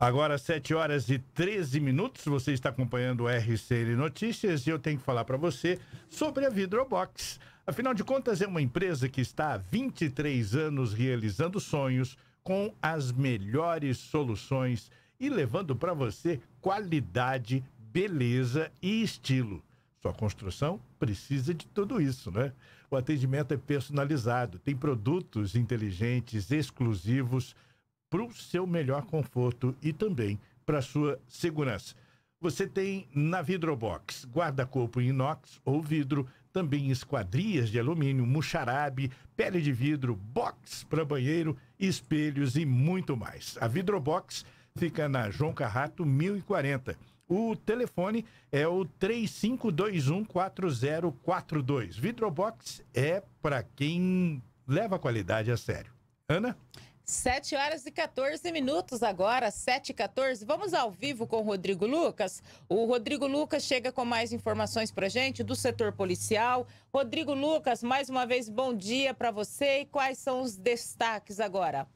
Agora, 7 horas e 13 minutos, você está acompanhando o RCN Notícias e eu tenho que falar para você sobre a Vidrobox. Afinal de contas, é uma empresa que está há 23 anos realizando sonhos com as melhores soluções e levando para você qualidade, beleza e estilo. Sua construção precisa de tudo isso, né? O atendimento é personalizado, tem produtos inteligentes exclusivos para o seu melhor conforto e também para sua segurança. Você tem na Vidrobox guarda-corpo em inox ou vidro, também esquadrias de alumínio, muxarabe, pele de vidro, box para banheiro, espelhos e muito mais. A Vidrobox fica na João Carrato 1040 o telefone é o 35214042. Vidrobox é para quem leva a qualidade a sério. Ana? 7 horas e 14 minutos agora, 7 e 14. Vamos ao vivo com o Rodrigo Lucas. O Rodrigo Lucas chega com mais informações para gente do setor policial. Rodrigo Lucas, mais uma vez, bom dia para você e quais são os destaques agora?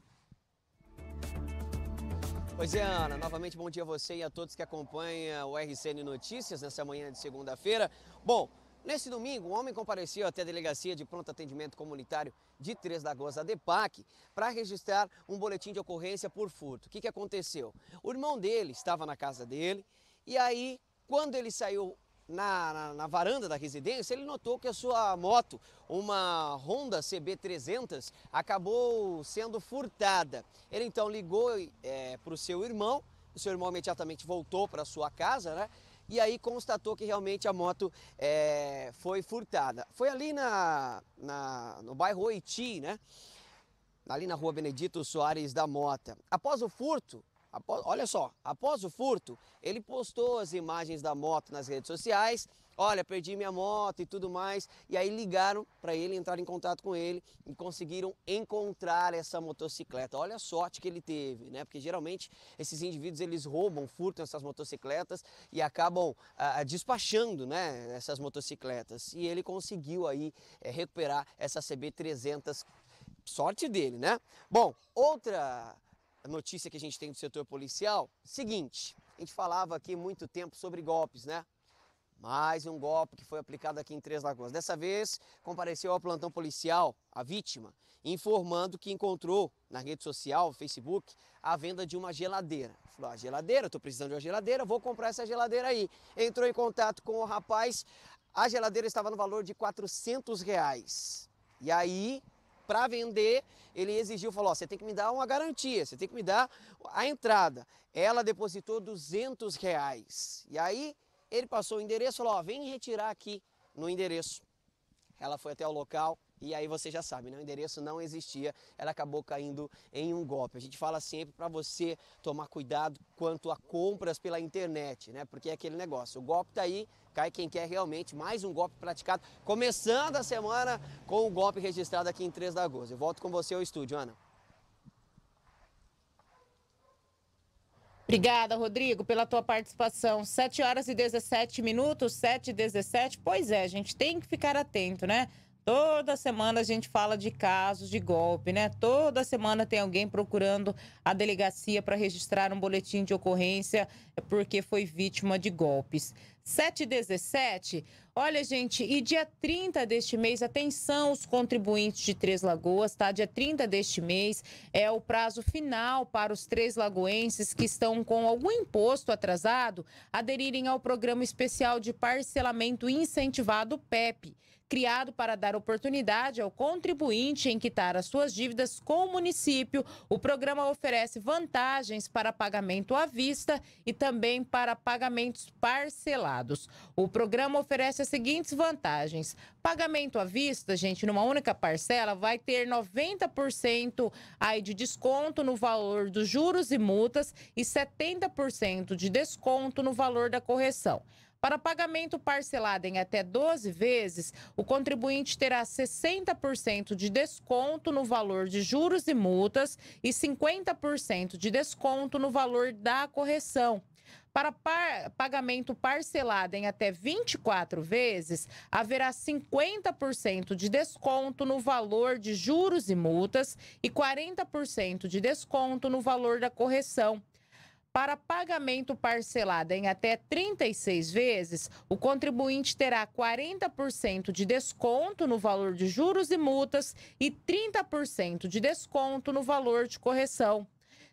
Pois é, Ana, novamente bom dia a você e a todos que acompanham o RCN Notícias nessa manhã de segunda-feira. Bom, nesse domingo, um homem compareceu até a Delegacia de Pronto Atendimento Comunitário de Três Lagoas, a DEPAC, para registrar um boletim de ocorrência por furto. O que, que aconteceu? O irmão dele estava na casa dele e aí, quando ele saiu na, na, na, varanda da residência, ele notou que a sua moto, uma Honda CB300, acabou sendo furtada. Ele então ligou é, para o seu irmão, o seu irmão imediatamente voltou para sua casa, né? E aí constatou que realmente a moto é, foi furtada. Foi ali na, na, no bairro Oiti, né? Ali na rua Benedito Soares da Mota. Após o furto, Após, olha só, após o furto, ele postou as imagens da moto nas redes sociais. Olha, perdi minha moto e tudo mais. E aí ligaram para ele entrar em contato com ele e conseguiram encontrar essa motocicleta. Olha a sorte que ele teve, né? Porque geralmente esses indivíduos eles roubam, furtam essas motocicletas e acabam ah, ah despachando, né? Essas motocicletas. E ele conseguiu aí é, recuperar essa CB 300. Sorte dele, né? Bom, outra notícia que a gente tem do setor policial? Seguinte, a gente falava aqui muito tempo sobre golpes, né? Mais um golpe que foi aplicado aqui em Três Lagoas. Dessa vez, compareceu ao plantão policial a vítima, informando que encontrou na rede social, Facebook, a venda de uma geladeira. Falou: ah, geladeira, estou precisando de uma geladeira, vou comprar essa geladeira aí. Entrou em contato com o rapaz, a geladeira estava no valor de 400 reais. E aí, para vender, ele exigiu, falou, você tem que me dar uma garantia, você tem que me dar a entrada. Ela depositou 200 reais. E aí ele passou o endereço, falou, ó, vem retirar aqui no endereço. Ela foi até o local, e aí você já sabe, né? o endereço não existia, ela acabou caindo em um golpe. A gente fala sempre para você tomar cuidado quanto a compras pela internet, né? Porque é aquele negócio, o golpe tá aí, cai quem quer realmente, mais um golpe praticado, começando a semana com o golpe registrado aqui em Três Lagoas. Eu volto com você ao estúdio, Ana. Obrigada, Rodrigo, pela tua participação. 7 horas e 17 minutos, 7 e 17. Pois é, a gente tem que ficar atento, né? Toda semana a gente fala de casos de golpe, né? Toda semana tem alguém procurando a delegacia para registrar um boletim de ocorrência porque foi vítima de golpes. 717. Olha, gente, e dia 30 deste mês, atenção os contribuintes de Três Lagoas, tá? Dia 30 deste mês é o prazo final para os três lagoenses que estão com algum imposto atrasado aderirem ao programa especial de parcelamento incentivado PEP criado para dar oportunidade ao contribuinte em quitar as suas dívidas com o município. O programa oferece vantagens para pagamento à vista e também para pagamentos parcelados. O programa oferece as seguintes vantagens: pagamento à vista, gente, numa única parcela, vai ter 90% aí de desconto no valor dos juros e multas e 70% de desconto no valor da correção. Para pagamento parcelado em até 12 vezes, o contribuinte terá 60% de desconto no valor de juros e multas e 50% de desconto no valor da correção. Para par pagamento parcelado em até 24 vezes, haverá 50% de desconto no valor de juros e multas e 40% de desconto no valor da correção. Para pagamento parcelado em até 36 vezes, o contribuinte terá 40% de desconto no valor de juros e multas e 30% de desconto no valor de correção.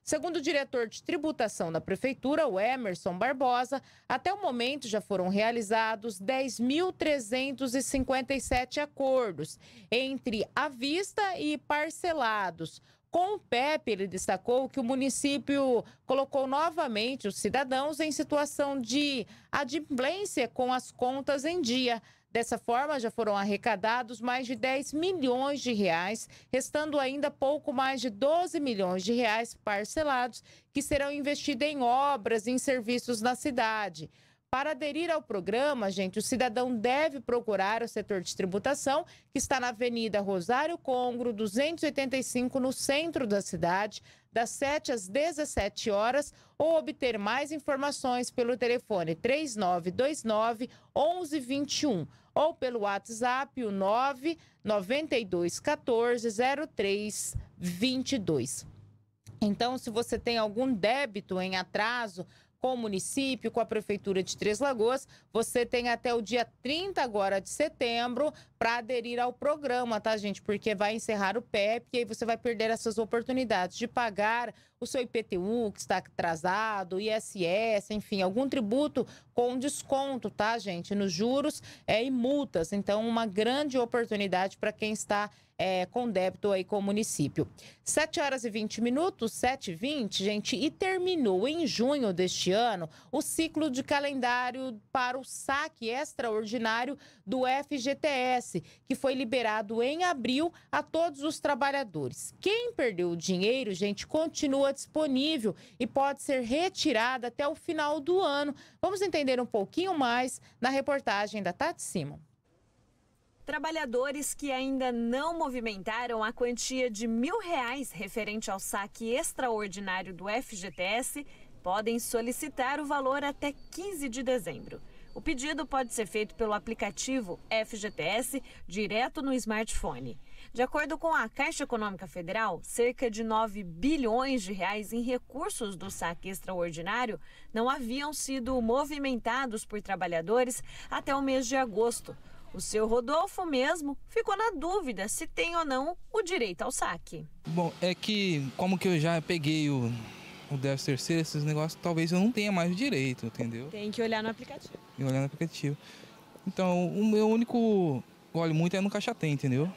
Segundo o diretor de tributação da Prefeitura, o Emerson Barbosa, até o momento já foram realizados 10.357 acordos, entre à vista e parcelados com o PEP, ele destacou que o município colocou novamente os cidadãos em situação de adimplência com as contas em dia. Dessa forma, já foram arrecadados mais de 10 milhões de reais, restando ainda pouco mais de 12 milhões de reais parcelados, que serão investidos em obras e em serviços na cidade. Para aderir ao programa, gente, o cidadão deve procurar o setor de tributação, que está na Avenida Rosário Congro, 285, no centro da cidade, das 7 às 17 horas, ou obter mais informações pelo telefone 3929 1121 ou pelo WhatsApp o 99214 0322. Então, se você tem algum débito em atraso, com o município, com a Prefeitura de Três Lagoas. Você tem até o dia 30 agora de setembro para aderir ao programa, tá, gente? Porque vai encerrar o PEP e aí você vai perder essas oportunidades de pagar o seu IPTU que está atrasado, ISS, enfim, algum tributo com desconto, tá, gente? Nos juros é, e multas. Então, uma grande oportunidade para quem está é, com débito aí com o município. 7 horas e 20 minutos, 7 e 20, gente, e terminou em junho deste ano o ciclo de calendário para o saque extraordinário do FGTS, que foi liberado em abril a todos os trabalhadores. Quem perdeu o dinheiro, gente, continua disponível e pode ser retirado até o final do ano. Vamos entender um pouquinho mais na reportagem da Tati Simon. Trabalhadores que ainda não movimentaram a quantia de mil reais referente ao saque extraordinário do FGTS podem solicitar o valor até 15 de dezembro. O pedido pode ser feito pelo aplicativo FGTS direto no smartphone. De acordo com a Caixa Econômica Federal, cerca de 9 bilhões de reais em recursos do saque extraordinário não haviam sido movimentados por trabalhadores até o mês de agosto, o seu Rodolfo mesmo ficou na dúvida se tem ou não o direito ao saque. Bom, é que como que eu já peguei o, o 13 terceiro, esses negócios, talvez eu não tenha mais o direito, entendeu? Tem que olhar no aplicativo. Tem que olhar no aplicativo. Então, o meu único olho muito é no caixa tem, entendeu?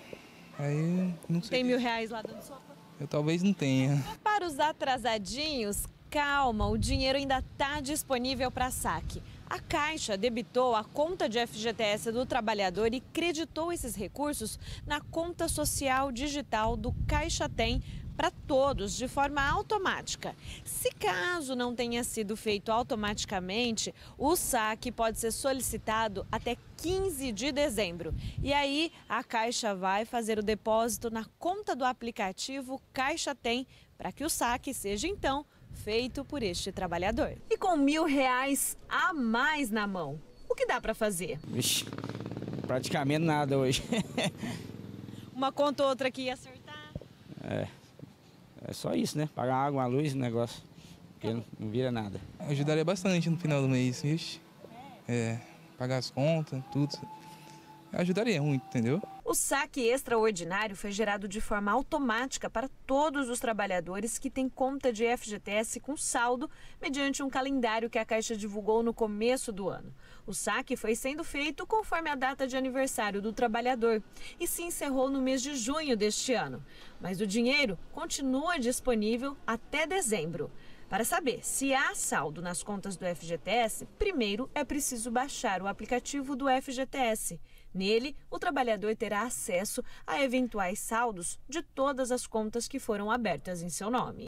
Aí, não sei. Tem mil reais lá dando sopa? Eu talvez não tenha. Para os atrasadinhos, calma, o dinheiro ainda está disponível para saque. A Caixa debitou a conta de FGTS do trabalhador e creditou esses recursos na conta social digital do Caixa Tem para todos de forma automática. Se caso não tenha sido feito automaticamente, o saque pode ser solicitado até 15 de dezembro. E aí a Caixa vai fazer o depósito na conta do aplicativo Caixa Tem para que o saque seja então feito por este trabalhador. E com mil reais a mais na mão, o que dá para fazer? Vixe, praticamente nada hoje. uma conta ou outra que ia acertar. É, é só isso, né? Pagar água, luz, negócio. Porque não, tá não vira nada. ajudaria bastante no final do mês, vixe. É, é pagar as contas, tudo ajudaria muito, entendeu? O saque extraordinário foi gerado de forma automática para todos os trabalhadores que têm conta de FGTS com saldo, mediante um calendário que a Caixa divulgou no começo do ano. O saque foi sendo feito conforme a data de aniversário do trabalhador e se encerrou no mês de junho deste ano. Mas o dinheiro continua disponível até dezembro. Para saber se há saldo nas contas do FGTS, primeiro é preciso baixar o aplicativo do FGTS. Nele, o trabalhador terá acesso a eventuais saldos de todas as contas que foram abertas em seu nome.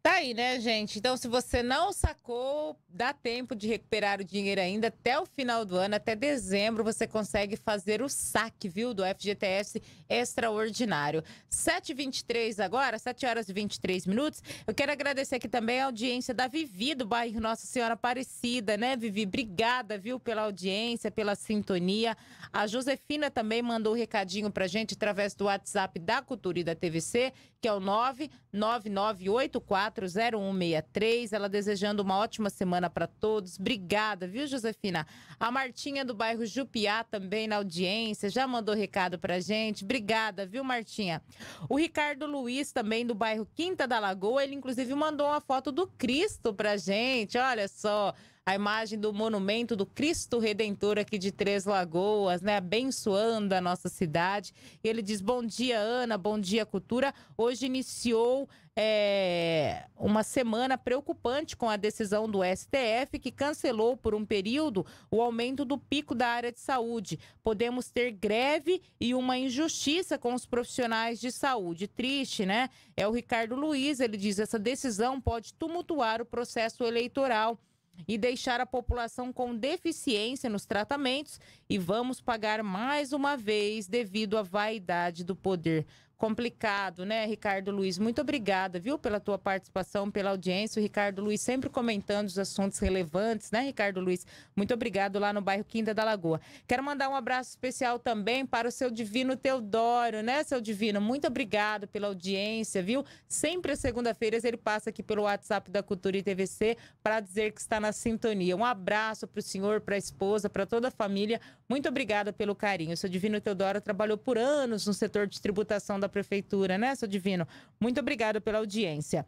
Tá aí, né, gente? Então, se você não sacou, dá tempo de recuperar o dinheiro ainda. Até o final do ano, até dezembro, você consegue fazer o saque, viu, do FGTS extraordinário. 7h23 agora, 7 horas e 23 minutos. Eu quero agradecer aqui também a audiência da Vivi, do bairro Nossa Senhora Aparecida, né, Vivi? Obrigada, viu, pela audiência, pela sintonia. A Josefina também mandou um recadinho pra gente através do WhatsApp da Cultura e da TVC, que é o 999840163. Ela desejando uma ótima semana para todos. Obrigada, viu, Josefina? A Martinha do bairro Jupiá também na audiência, já mandou recado pra gente. Obrigada, viu, Martinha? O Ricardo Luiz também do bairro Quinta da Lagoa, ele inclusive mandou uma foto do Cristo pra gente. Olha só, a imagem do monumento do Cristo Redentor aqui de Três Lagoas, né? Abençoando a nossa cidade. Ele diz: Bom dia, Ana, bom dia, cultura. Hoje iniciou é, uma semana preocupante com a decisão do STF, que cancelou por um período o aumento do pico da área de saúde. Podemos ter greve e uma injustiça com os profissionais de saúde. Triste, né? É o Ricardo Luiz, ele diz: essa decisão pode tumultuar o processo eleitoral e deixar a população com deficiência nos tratamentos e vamos pagar mais uma vez devido à vaidade do poder complicado, né, Ricardo Luiz? Muito obrigada, viu, pela tua participação, pela audiência. O Ricardo Luiz sempre comentando os assuntos relevantes, né, Ricardo Luiz? Muito obrigado lá no bairro Quinta da Lagoa. Quero mandar um abraço especial também para o seu divino Teodoro, né, seu divino? Muito obrigado pela audiência, viu? Sempre às segunda-feiras ele passa aqui pelo WhatsApp da Cultura e TVC para dizer que está na sintonia. Um abraço para o senhor, para a esposa, para toda a família. Muito obrigada pelo carinho. O seu divino Teodoro trabalhou por anos no setor de tributação da da Prefeitura, né, seu Divino? Muito obrigado pela audiência.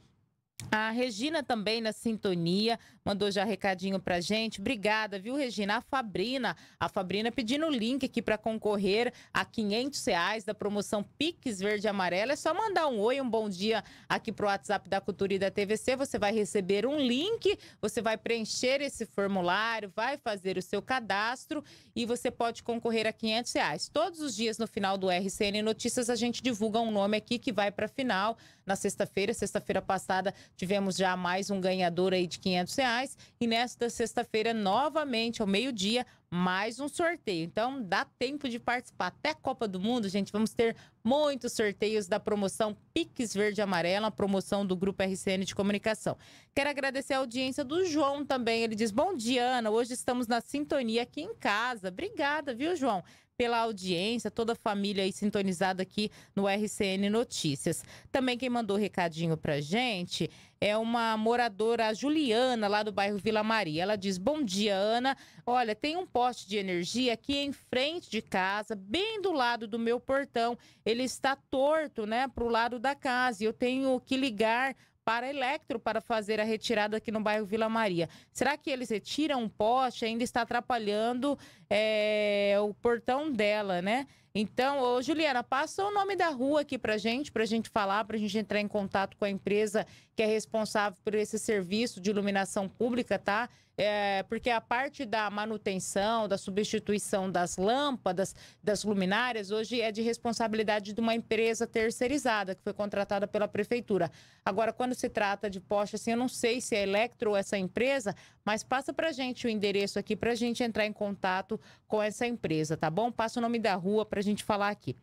A Regina também na sintonia, mandou já recadinho pra gente. Obrigada, viu, Regina? A Fabrina, a Fabrina pedindo o link aqui para concorrer a 500 reais da promoção Pix Verde e Amarela. É só mandar um oi, um bom dia aqui pro WhatsApp da Cultura e da TVC. Você vai receber um link, você vai preencher esse formulário, vai fazer o seu cadastro e você pode concorrer a 500 reais. Todos os dias no final do RCN Notícias a gente divulga um nome aqui que vai pra final na sexta-feira. Sexta-feira passada tivemos já mais um ganhador aí de 500 reais. E nesta sexta-feira, novamente, ao meio-dia, mais um sorteio. Então, dá tempo de participar. Até a Copa do Mundo, gente, vamos ter muitos sorteios da promoção piques Verde Amarela, promoção do Grupo RCN de Comunicação. Quero agradecer a audiência do João também. Ele diz: Bom dia, Ana. Hoje estamos na sintonia aqui em casa. Obrigada, viu, João? pela audiência, toda a família aí sintonizada aqui no RCN Notícias. Também quem mandou o recadinho pra gente é uma moradora, a Juliana, lá do bairro Vila Maria. Ela diz: Bom dia, Ana. Olha, tem um poste de energia aqui em frente de casa, bem do lado do meu portão. Ele está torto, né, pro lado da casa. Eu tenho que ligar para a Electro para fazer a retirada aqui no bairro Vila Maria. Será que eles retiram o poste? Ainda está atrapalhando é, o portão dela, né? Então, ô, Juliana, passa o nome da rua aqui para gente, para a gente falar, para a gente entrar em contato com a empresa que é responsável por esse serviço de iluminação pública, tá? é, porque a parte da manutenção, da substituição das lâmpadas, das luminárias, hoje é de responsabilidade de uma empresa terceirizada, que foi contratada pela prefeitura. Agora, quando se trata de poste, assim, eu não sei se é Electro ou essa empresa, mas passa para gente o endereço aqui para gente entrar em contato com essa empresa, tá bom? Passa o nome da rua para gente falar aqui.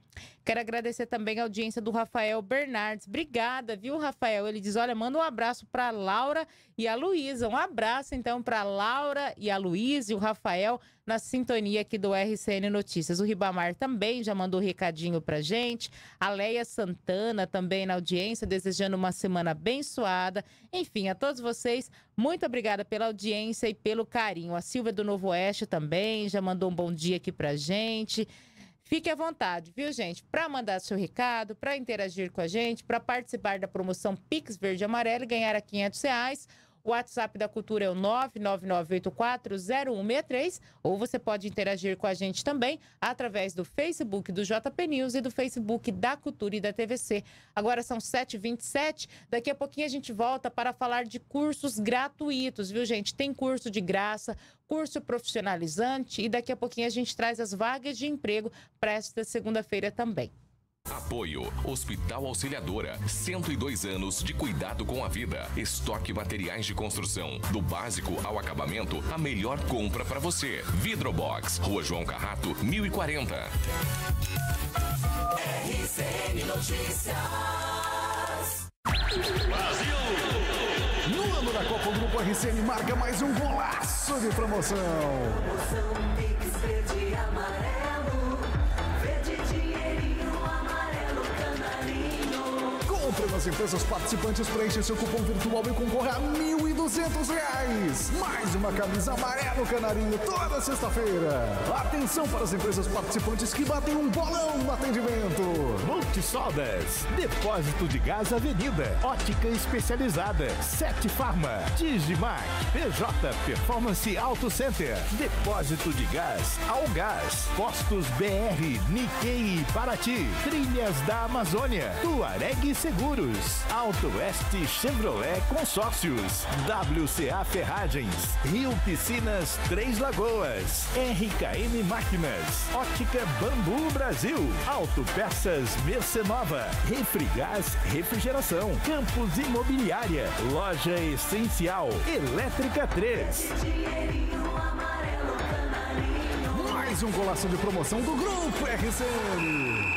Quero agradecer também a audiência do Rafael Bernardes. Obrigada, viu, Rafael? Ele diz: olha, manda um abraço para Laura e a Luísa. Um abraço, então, para Laura e a Luiz e o Rafael na sintonia aqui do RCN Notícias. O Ribamar também já mandou um recadinho pra gente. A Leia Santana também na audiência, desejando uma semana abençoada. Enfim, a todos vocês, muito obrigada pela audiência e pelo carinho. A Silvia do Novo Oeste também já mandou um bom dia aqui pra gente. Fique à vontade, viu, gente? Para mandar seu recado, para interagir com a gente, para participar da promoção Pix Verde Amarelo e ganhar a 500 reais. O WhatsApp da Cultura é o 999840163 ou você pode interagir com a gente também através do Facebook do JP News e do Facebook da Cultura e da TVC. Agora são 7h27, daqui a pouquinho a gente volta para falar de cursos gratuitos, viu gente? Tem curso de graça, curso profissionalizante e daqui a pouquinho a gente traz as vagas de emprego para esta segunda-feira também. Apoio Hospital Auxiliadora, 102 anos de cuidado com a vida. Estoque materiais de construção, do básico ao acabamento, a melhor compra para você. Vidrobox, Rua João Carrato, 1040. RCN Notícias. Brasil! No ano da Copa, o Grupo RCN marca mais um golaço de promoção. promoção Todas as empresas participantes preenchem seu cupom virtual e concorra a mil e duzentos reais. Mais uma camisa no canarinho toda sexta-feira. Atenção para as empresas participantes que batem um bolão no atendimento. Multisodas, Depósito de Gás Avenida, Ótica Especializada, Sete Farma, Digimac, PJ Performance Auto Center, Depósito de Gás, Algás, Postos BR, Nikkei Paraty, Trilhas da Amazônia, Tuareg Seguro Seguros, Auto Oeste Chevrolet Consórcios, WCA Ferragens, Rio Piscinas Três Lagoas, RKM Máquinas, Ótica Bambu Brasil, Auto Peças Mercenova, Refrigás Refrigeração, Campos Imobiliária, Loja Essencial, Elétrica 3. Mais um golaço de promoção do Grupo RCN.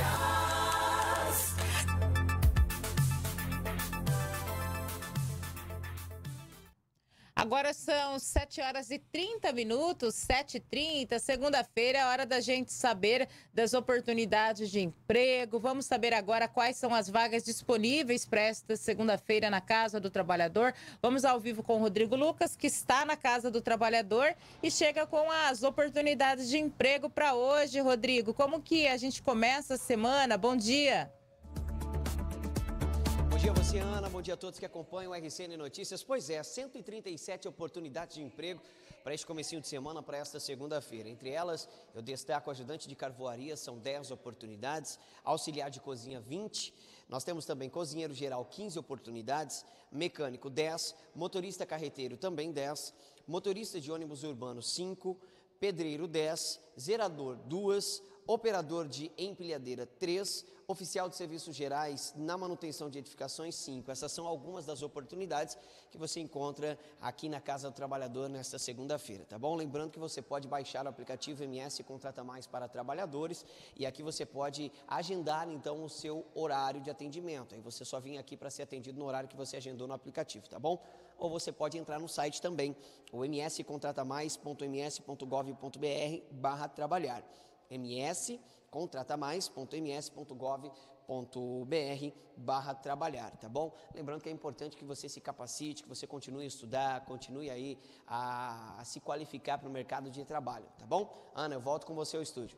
Agora são 7 horas e 30 minutos, 7h30, segunda-feira, é hora da gente saber das oportunidades de emprego. Vamos saber agora quais são as vagas disponíveis para esta segunda-feira na Casa do Trabalhador. Vamos ao vivo com o Rodrigo Lucas, que está na Casa do Trabalhador e chega com as oportunidades de emprego para hoje. Rodrigo, como que a gente começa a semana? Bom dia! dia você, Ana. Bom dia a todos que acompanham o RCN Notícias. Pois é, 137 oportunidades de emprego para este comecinho de semana, para esta segunda-feira. Entre elas, eu destaco ajudante de carvoaria, são 10 oportunidades, auxiliar de cozinha, 20. Nós temos também cozinheiro geral, 15 oportunidades, mecânico, 10, motorista carreteiro, também 10, motorista de ônibus urbano, 5, pedreiro, 10, zerador, 2, operador de empilhadeira, 3, oficial de serviços gerais na manutenção de edificações 5. Essas são algumas das oportunidades que você encontra aqui na Casa do Trabalhador nesta segunda-feira, tá bom? Lembrando que você pode baixar o aplicativo MS Contrata Mais para Trabalhadores e aqui você pode agendar então o seu horário de atendimento. Aí você só vem aqui para ser atendido no horário que você agendou no aplicativo, tá bom? Ou você pode entrar no site também, o mscontratamais.ms.gov.br barra trabalhar. MS contratamais.ms.gov.br barra trabalhar, tá bom? Lembrando que é importante que você se capacite, que você continue a estudar, continue aí a, a se qualificar para o mercado de trabalho, tá bom? Ana, eu volto com você ao estúdio.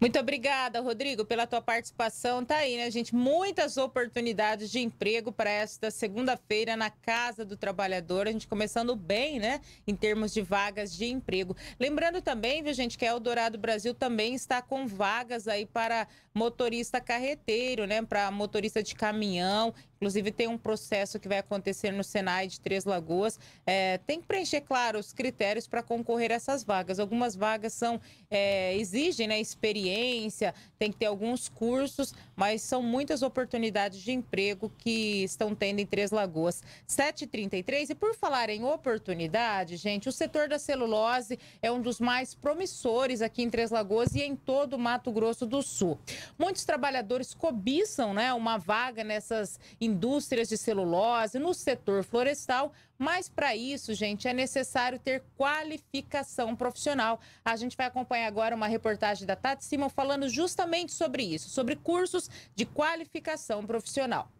Muito obrigada, Rodrigo, pela tua participação. Tá aí, né, gente? Muitas oportunidades de emprego para esta segunda-feira na Casa do Trabalhador. A gente começando bem, né, em termos de vagas de emprego. Lembrando também, viu, gente, que a Eldorado Brasil também está com vagas aí para motorista carreteiro, né, para motorista de caminhão. Inclusive, tem um processo que vai acontecer no Senai de Três Lagoas. É, tem que preencher, claro, os critérios para concorrer a essas vagas. Algumas vagas são é, exigem né, experiência, tem que ter alguns cursos, mas são muitas oportunidades de emprego que estão tendo em Três Lagoas. 7h33, e por falar em oportunidade, gente, o setor da celulose é um dos mais promissores aqui em Três Lagoas e em todo o Mato Grosso do Sul. Muitos trabalhadores cobiçam né, uma vaga nessas empresas indústrias de celulose, no setor florestal, mas para isso, gente, é necessário ter qualificação profissional. A gente vai acompanhar agora uma reportagem da Tati Simon falando justamente sobre isso, sobre cursos de qualificação profissional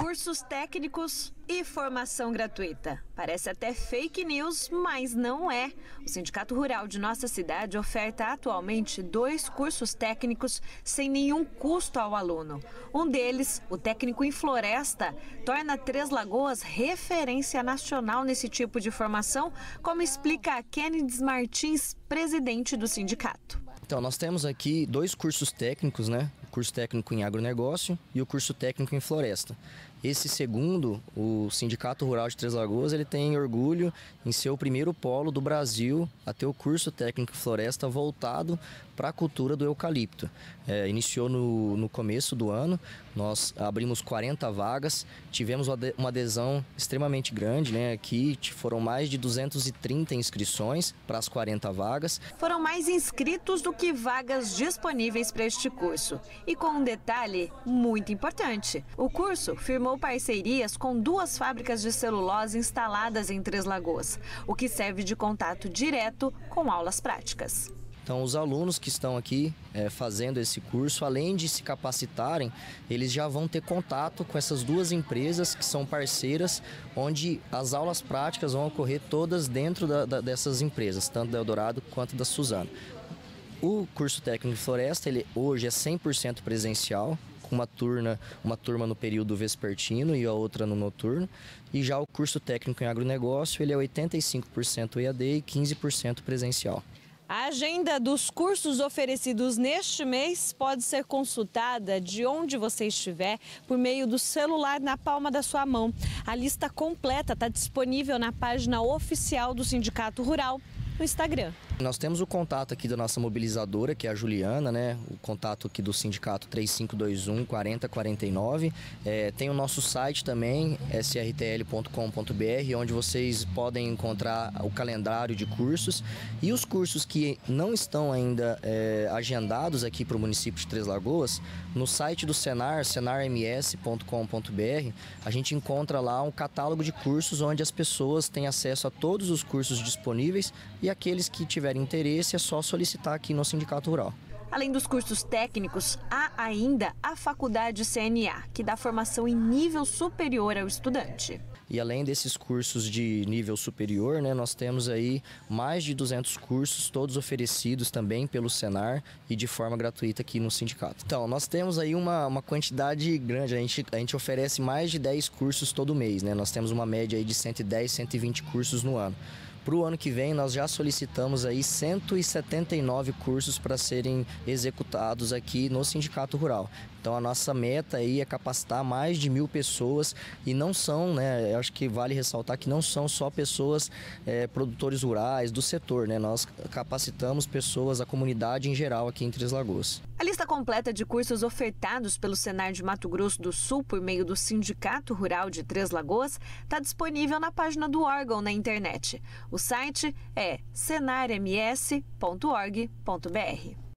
cursos técnicos e formação gratuita. Parece até fake news, mas não é. O Sindicato Rural de nossa cidade oferta atualmente dois cursos técnicos sem nenhum custo ao aluno. Um deles, o técnico em floresta, torna Três Lagoas referência nacional nesse tipo de formação, como explica a Kennedy Martins, presidente do sindicato. Então, nós temos aqui dois cursos técnicos, né? O curso técnico em agronegócio e o curso técnico em floresta. Esse segundo, o Sindicato Rural de Três Lagoas, ele tem orgulho em ser o primeiro polo do Brasil a ter o curso técnico floresta voltado para a cultura do eucalipto. É, iniciou no, no começo do ano, nós abrimos 40 vagas, tivemos uma adesão extremamente grande, né? Aqui foram mais de 230 inscrições para as 40 vagas. Foram mais inscritos do que vagas disponíveis para este curso. E com um detalhe muito importante: o curso firmou parcerias com duas fábricas de celulose instaladas em Três Lagoas, o que serve de contato direto com aulas práticas. Então, os alunos que estão aqui é, fazendo esse curso, além de se capacitarem, eles já vão ter contato com essas duas empresas que são parceiras, onde as aulas práticas vão ocorrer todas dentro da, da, dessas empresas, tanto da Eldorado quanto da Suzano. O curso técnico de floresta, ele hoje é 100% presencial, uma turma, uma turma no período vespertino e a outra no noturno. E já o curso técnico em agronegócio, ele é 85% EAD e 15% presencial. A agenda dos cursos oferecidos neste mês pode ser consultada de onde você estiver por meio do celular na palma da sua mão. A lista completa está disponível na página oficial do Sindicato Rural no Instagram. Nós temos o contato aqui da nossa mobilizadora, que é a Juliana, né? O contato aqui do sindicato 3521 4049. É, tem o nosso site também, srtl.com.br, onde vocês podem encontrar o calendário de cursos e os cursos que não estão ainda é, agendados aqui para o município de Três Lagoas, no site do Senar, senarms.com.br, a gente encontra lá um catálogo de cursos onde as pessoas têm acesso a todos os cursos disponíveis e aqueles que tiver tiver interesse, é só solicitar aqui no Sindicato Rural. Além dos cursos técnicos, há ainda a Faculdade CNA, que dá formação em nível superior ao estudante. E além desses cursos de nível superior, né, nós temos aí mais de 200 cursos, todos oferecidos também pelo Senar e de forma gratuita aqui no sindicato. Então, nós temos aí uma, uma quantidade grande, a gente, a gente oferece mais de 10 cursos todo mês, né? nós temos uma média aí de 110, 120 cursos no ano. Para o ano que vem, nós já solicitamos aí 179 cursos para serem executados aqui no Sindicato Rural. Então a nossa meta aí é capacitar mais de mil pessoas e não são, né? Eu acho que vale ressaltar que não são só pessoas é, produtores rurais do setor, né? Nós capacitamos pessoas, a comunidade em geral aqui em Três Lagoas. A lista completa de cursos ofertados pelo Senar de Mato Grosso do Sul por meio do Sindicato Rural de Três Lagoas está disponível na página do órgão na internet. O site é senarms.org.br.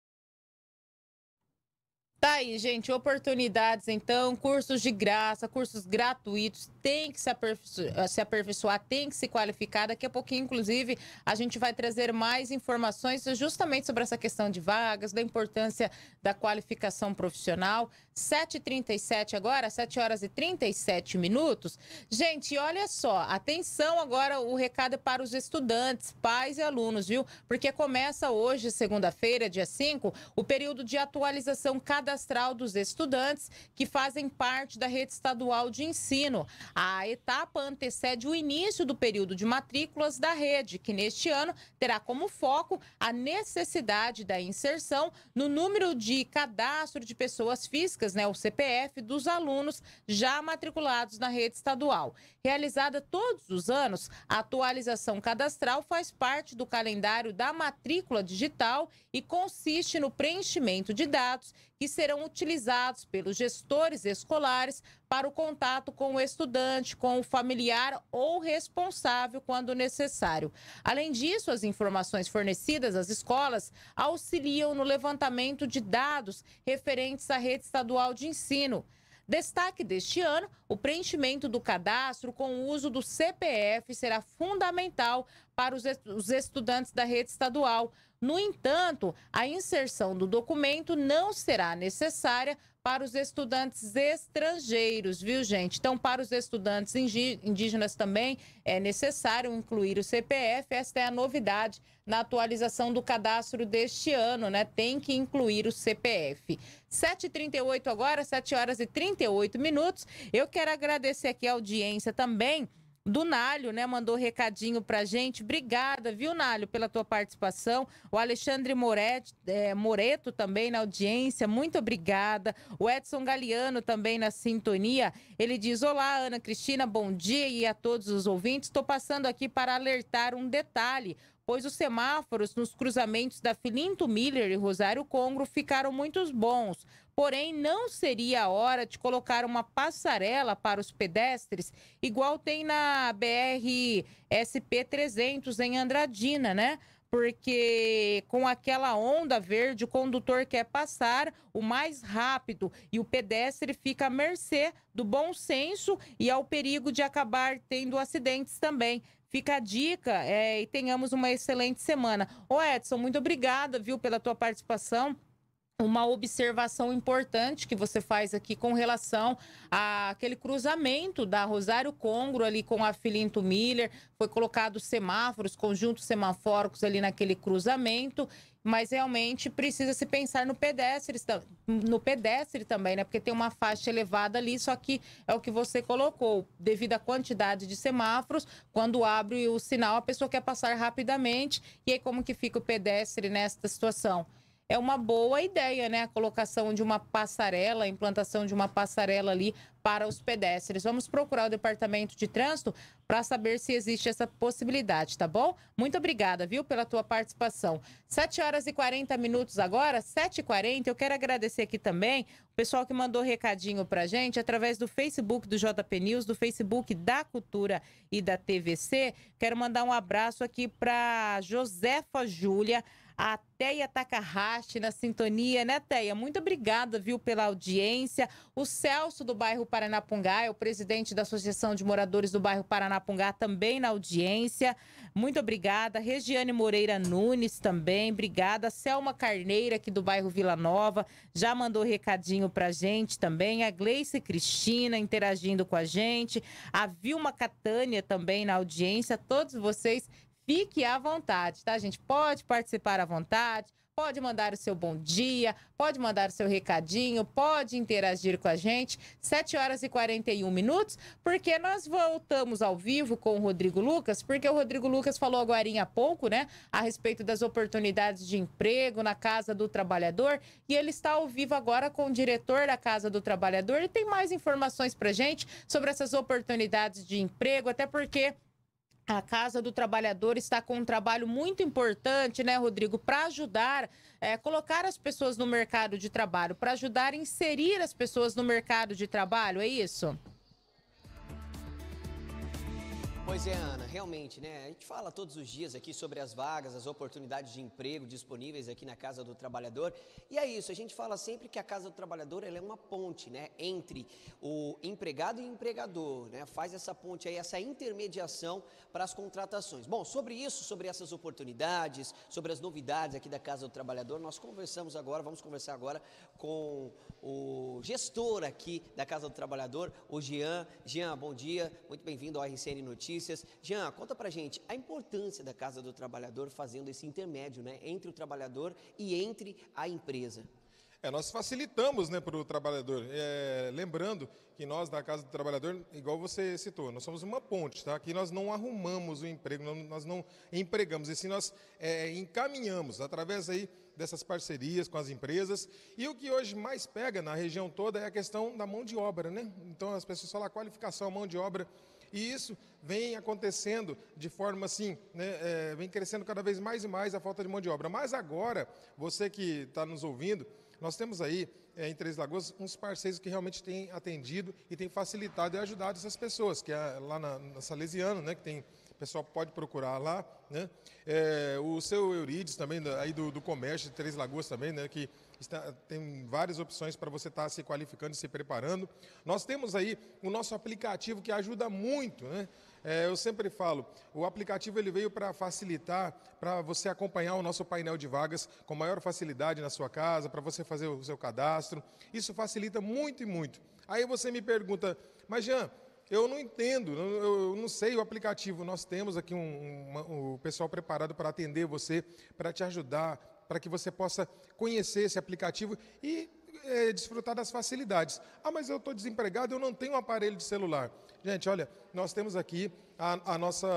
Tá aí, gente, oportunidades então, cursos de graça, cursos gratuitos, tem que se aperfeiçoar, eh, se aperfeiçoar, tem que se qualificar. Daqui a pouquinho, inclusive, a gente vai trazer mais informações justamente sobre essa questão de vagas, da importância da qualificação profissional. 7h37 agora, 7 horas e 37 minutos. Gente, olha só, atenção agora, o recado é para os estudantes, pais e alunos, viu? Porque começa hoje, segunda-feira, dia 5, o período de atualização cada cadastral dos estudantes que fazem parte da rede estadual de ensino. A etapa antecede o início do período de matrículas da rede, que neste ano terá como foco a necessidade da inserção no número de cadastro de pessoas físicas, né, o CPF, dos alunos já matriculados na rede estadual. Realizada todos os anos, a atualização cadastral faz parte do calendário da matrícula digital e consiste no preenchimento de dados que serão utilizados pelos gestores escolares para o contato com o estudante, com o familiar ou responsável quando necessário. Além disso, as informações fornecidas às escolas auxiliam no levantamento de dados referentes à rede estadual de ensino. Destaque deste ano, o preenchimento do cadastro com o uso do CPF será fundamental para os estudantes da rede estadual. No entanto, a inserção do documento não será necessária para os estudantes estrangeiros, viu, gente? Então, para os estudantes indígenas também é necessário incluir o CPF. Esta é a novidade na atualização do cadastro deste ano, né? Tem que incluir o CPF. 7h38 agora, 7 horas e 38 minutos. Eu quero agradecer aqui a audiência também do Nalho, né? Mandou recadinho pra gente. Obrigada, viu, Nalho, pela tua participação. O Alexandre é, Moreto também na audiência, muito obrigada. O Edson Galeano também na sintonia. Ele diz: Olá, Ana Cristina, bom dia e a todos os ouvintes. Estou passando aqui para alertar um detalhe pois os semáforos nos cruzamentos da Filinto Miller e Rosário Congro ficaram muito bons. Porém, não seria a hora de colocar uma passarela para os pedestres, igual tem na BR SP300 em Andradina, né? porque com aquela onda verde o condutor quer passar o mais rápido e o pedestre fica à mercê do bom senso e ao perigo de acabar tendo acidentes também. Fica a dica é, e tenhamos uma excelente semana. Ô Edson, muito obrigada, viu, pela tua participação uma observação importante que você faz aqui com relação àquele cruzamento da Rosário Congro ali com a Filinto Miller. Foi colocado semáforos, conjuntos semafóricos ali naquele cruzamento. Mas realmente precisa se pensar no pedestre, no pedestre também, né? Porque tem uma faixa elevada ali, só que é o que você colocou. Devido à quantidade de semáforos, quando abre o sinal, a pessoa quer passar rapidamente. E aí, como que fica o pedestre nesta situação? é uma boa ideia, né? A colocação de uma passarela, a implantação de uma passarela ali para os pedestres. Vamos procurar o departamento de trânsito para saber se existe essa possibilidade, tá bom? Muito obrigada, viu, pela tua participação. 7 horas e 40 minutos agora, 7h40. Eu quero agradecer aqui também o pessoal que mandou recadinho para gente através do Facebook do JP News, do Facebook da Cultura e da TVC. Quero mandar um abraço aqui para Josefa Júlia a Teia Takahashi na sintonia, né, Teia? Muito obrigada, viu, pela audiência. O Celso do bairro Paranapungá, é o presidente da Associação de Moradores do bairro Paranapungá, também na audiência. Muito obrigada. Regiane Moreira Nunes também, obrigada. Selma Carneira, aqui do bairro Vila Nova, já mandou recadinho pra gente também. A Gleice Cristina interagindo com a gente. A Vilma Catânia também na audiência. Todos vocês Fique à vontade, tá, gente? Pode participar à vontade, pode mandar o seu bom dia, pode mandar o seu recadinho, pode interagir com a gente. 7 horas e 41 minutos, porque nós voltamos ao vivo com o Rodrigo Lucas, porque o Rodrigo Lucas falou agora há pouco, né, a respeito das oportunidades de emprego na Casa do Trabalhador, e ele está ao vivo agora com o diretor da Casa do Trabalhador e tem mais informações pra gente sobre essas oportunidades de emprego, até porque a Casa do Trabalhador está com um trabalho muito importante, né, Rodrigo, para ajudar, é, colocar as pessoas no mercado de trabalho, para ajudar a inserir as pessoas no mercado de trabalho, é isso? Pois é, Ana, realmente, né? A gente fala todos os dias aqui sobre as vagas, as oportunidades de emprego disponíveis aqui na Casa do Trabalhador. E é isso, a gente fala sempre que a Casa do Trabalhador é uma ponte, né? Entre o empregado e o empregador, né? Faz essa ponte aí, essa intermediação para as contratações. Bom, sobre isso, sobre essas oportunidades, sobre as novidades aqui da Casa do Trabalhador, nós conversamos agora, vamos conversar agora com o gestor aqui da Casa do Trabalhador, o Jean. Jean, bom dia, muito bem-vindo ao RCN Notícias. Notícias. Jean, conta pra gente a importância da Casa do Trabalhador fazendo esse intermédio né, entre o trabalhador e entre a empresa. É, nós facilitamos né, para o trabalhador. É, lembrando que nós, da Casa do Trabalhador, igual você citou, nós somos uma ponte, tá? Aqui nós não arrumamos o emprego, nós não empregamos, e sim nós é, encaminhamos através aí dessas parcerias com as empresas. E o que hoje mais pega na região toda é a questão da mão de obra, né? Então as pessoas falam ah, qualificação, mão de obra. E isso vem acontecendo de forma assim, né, é, vem crescendo cada vez mais e mais a falta de mão de obra. Mas agora, você que está nos ouvindo, nós temos aí é, em Três Lagoas uns parceiros que realmente têm atendido e têm facilitado e ajudado essas pessoas, que é lá na, na Salesiano, né, que tem o pessoal pode procurar lá, né? É, o seu Eurides também, aí do, do comércio de Três Lagoas também, né? Que está, tem várias opções para você estar tá se qualificando e se preparando. Nós temos aí o nosso aplicativo que ajuda muito, né? É, eu sempre falo, o aplicativo ele veio para facilitar, para você acompanhar o nosso painel de vagas com maior facilidade na sua casa, para você fazer o seu cadastro. Isso facilita muito e muito. Aí você me pergunta, mas Jean, eu não entendo, eu não sei o aplicativo. Nós temos aqui um, um, um pessoal preparado para atender você, para te ajudar, para que você possa conhecer esse aplicativo e é, desfrutar das facilidades. Ah, mas eu estou desempregado, eu não tenho um aparelho de celular. Gente, olha, nós temos aqui a, a nossa,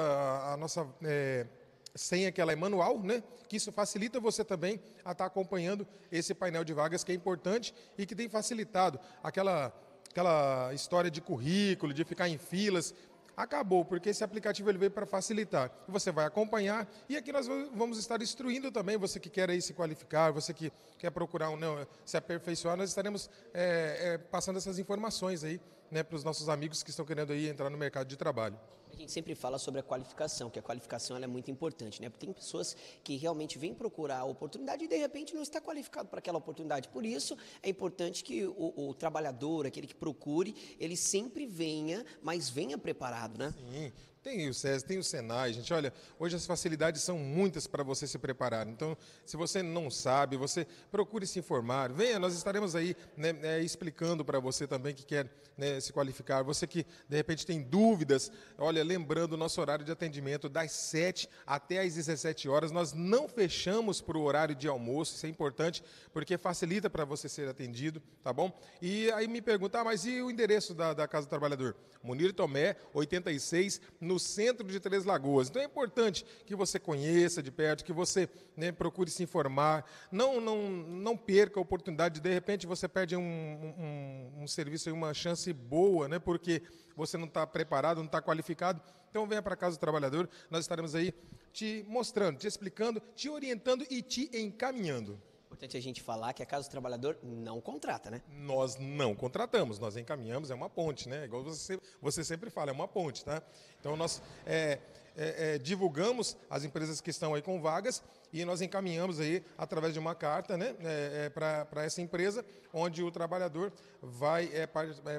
a nossa é, senha, que ela é manual, né? Que isso facilita você também a estar tá acompanhando esse painel de vagas que é importante e que tem facilitado aquela aquela história de currículo, de ficar em filas acabou, porque esse aplicativo ele veio para facilitar. Você vai acompanhar e aqui nós vamos estar instruindo também você que quer aí se qualificar, você que quer procurar um, não, né, se aperfeiçoar, nós estaremos é, é, passando essas informações aí né, para os nossos amigos que estão querendo aí entrar no mercado de trabalho. A gente sempre fala sobre a qualificação, que a qualificação é muito importante, né? Porque tem pessoas que realmente vêm procurar a oportunidade e de repente não está qualificado para aquela oportunidade. Por isso, é importante que o, o trabalhador, aquele que procure, ele sempre venha, mas venha preparado, né? Sim. Tem o SES, tem o Senai, gente. Olha, hoje as facilidades são muitas para você se preparar. Então, se você não sabe, você procure se informar. Venha, nós estaremos aí né, é, explicando para você também que quer né, se qualificar. Você que, de repente, tem dúvidas, olha, lembrando o nosso horário de atendimento das 7 até as 17 horas. Nós não fechamos para o horário de almoço, isso é importante, porque facilita para você ser atendido, tá bom? E aí me pergunta, ah, mas e o endereço da, da Casa do Trabalhador? Munir Tomé, 86, no do centro de Três Lagoas. Então é importante que você conheça de perto, que você né, procure se informar, não, não, não perca a oportunidade, de repente você perde um, um, um serviço e uma chance boa, né, porque você não está preparado, não está qualificado. Então venha para a Casa do Trabalhador, nós estaremos aí te mostrando, te explicando, te orientando e te encaminhando. Importante a gente falar que a Casa do Trabalhador não contrata, né? Nós não contratamos, nós encaminhamos, é uma ponte, né? Igual você, você sempre fala, é uma ponte, tá? Então nós é, é, é, divulgamos as empresas que estão aí com vagas e nós encaminhamos aí através de uma carta, né? É, é, Para essa empresa, onde o trabalhador vai é,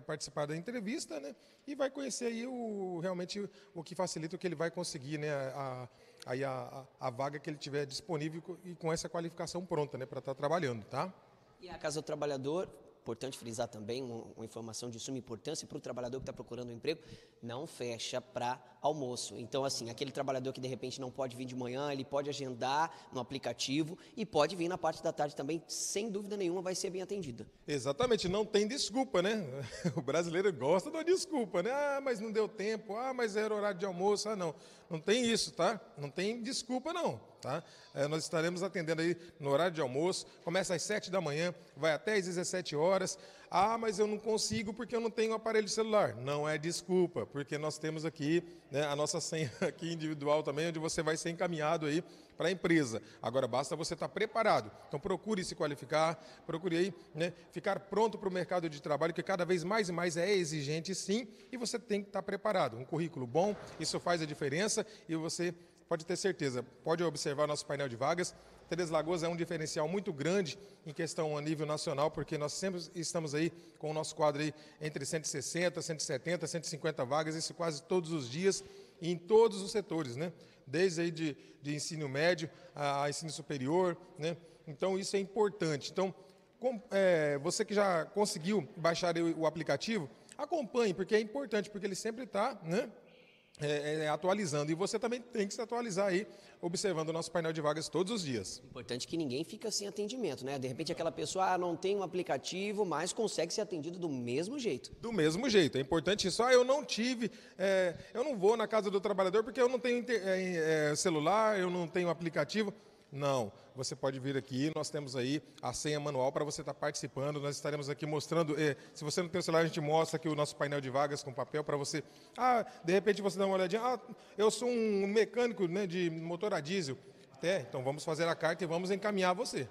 participar da entrevista, né? E vai conhecer aí o, realmente o que facilita o que ele vai conseguir, né? A, a, aí a, a, a vaga que ele tiver disponível e com essa qualificação pronta, né, para estar tá trabalhando, tá? E a Casa do Trabalhador, importante frisar também, uma informação de suma importância para o trabalhador que está procurando um emprego, não fecha para almoço. Então, assim, aquele trabalhador que de repente não pode vir de manhã, ele pode agendar no aplicativo e pode vir na parte da tarde também, sem dúvida nenhuma, vai ser bem atendida. Exatamente, não tem desculpa, né? O brasileiro gosta da desculpa, né? Ah, mas não deu tempo, ah, mas era horário de almoço, ah, não não tem isso, tá? Não tem desculpa, não. Tá? É, nós estaremos atendendo aí no horário de almoço. Começa às 7 da manhã, vai até às 17 horas. Ah, mas eu não consigo porque eu não tenho aparelho celular. Não é desculpa, porque nós temos aqui né, a nossa senha aqui individual também, onde você vai ser encaminhado aí para a empresa. Agora basta você estar tá preparado. Então procure se qualificar, procure aí, né, ficar pronto para o mercado de trabalho que cada vez mais e mais é exigente sim, e você tem que estar tá preparado. Um currículo bom, isso faz a diferença e você pode ter certeza, pode observar nosso painel de vagas. Três Lagoas é um diferencial muito grande em questão a nível nacional, porque nós sempre estamos aí com o nosso quadro aí entre 160, 170, 150 vagas, isso quase todos os dias em todos os setores, né? Desde aí de, de ensino médio a ensino superior, né? Então isso é importante. Então, com, é, você que já conseguiu baixar o, o aplicativo, acompanhe, porque é importante, porque ele sempre está né, é, é, é, atualizando. E você também tem que se atualizar aí, observando o nosso painel de vagas todos os dias. Importante que ninguém fica sem atendimento, né? De repente aquela pessoa ah, não tem um aplicativo, mas consegue ser atendido do mesmo jeito. Do mesmo jeito, é importante isso. Ah, eu não tive, é, eu não vou na casa do trabalhador porque eu não tenho é, é, celular, eu não tenho aplicativo. Não, você pode vir aqui, nós temos aí a senha manual para você estar tá participando, nós estaremos aqui mostrando, eh, se você não tem o celular, a gente mostra aqui o nosso painel de vagas com papel para você, ah, de repente você dá uma olhadinha, ah, eu sou um mecânico né, de motor a diesel, até, então vamos fazer a carta e vamos encaminhar você.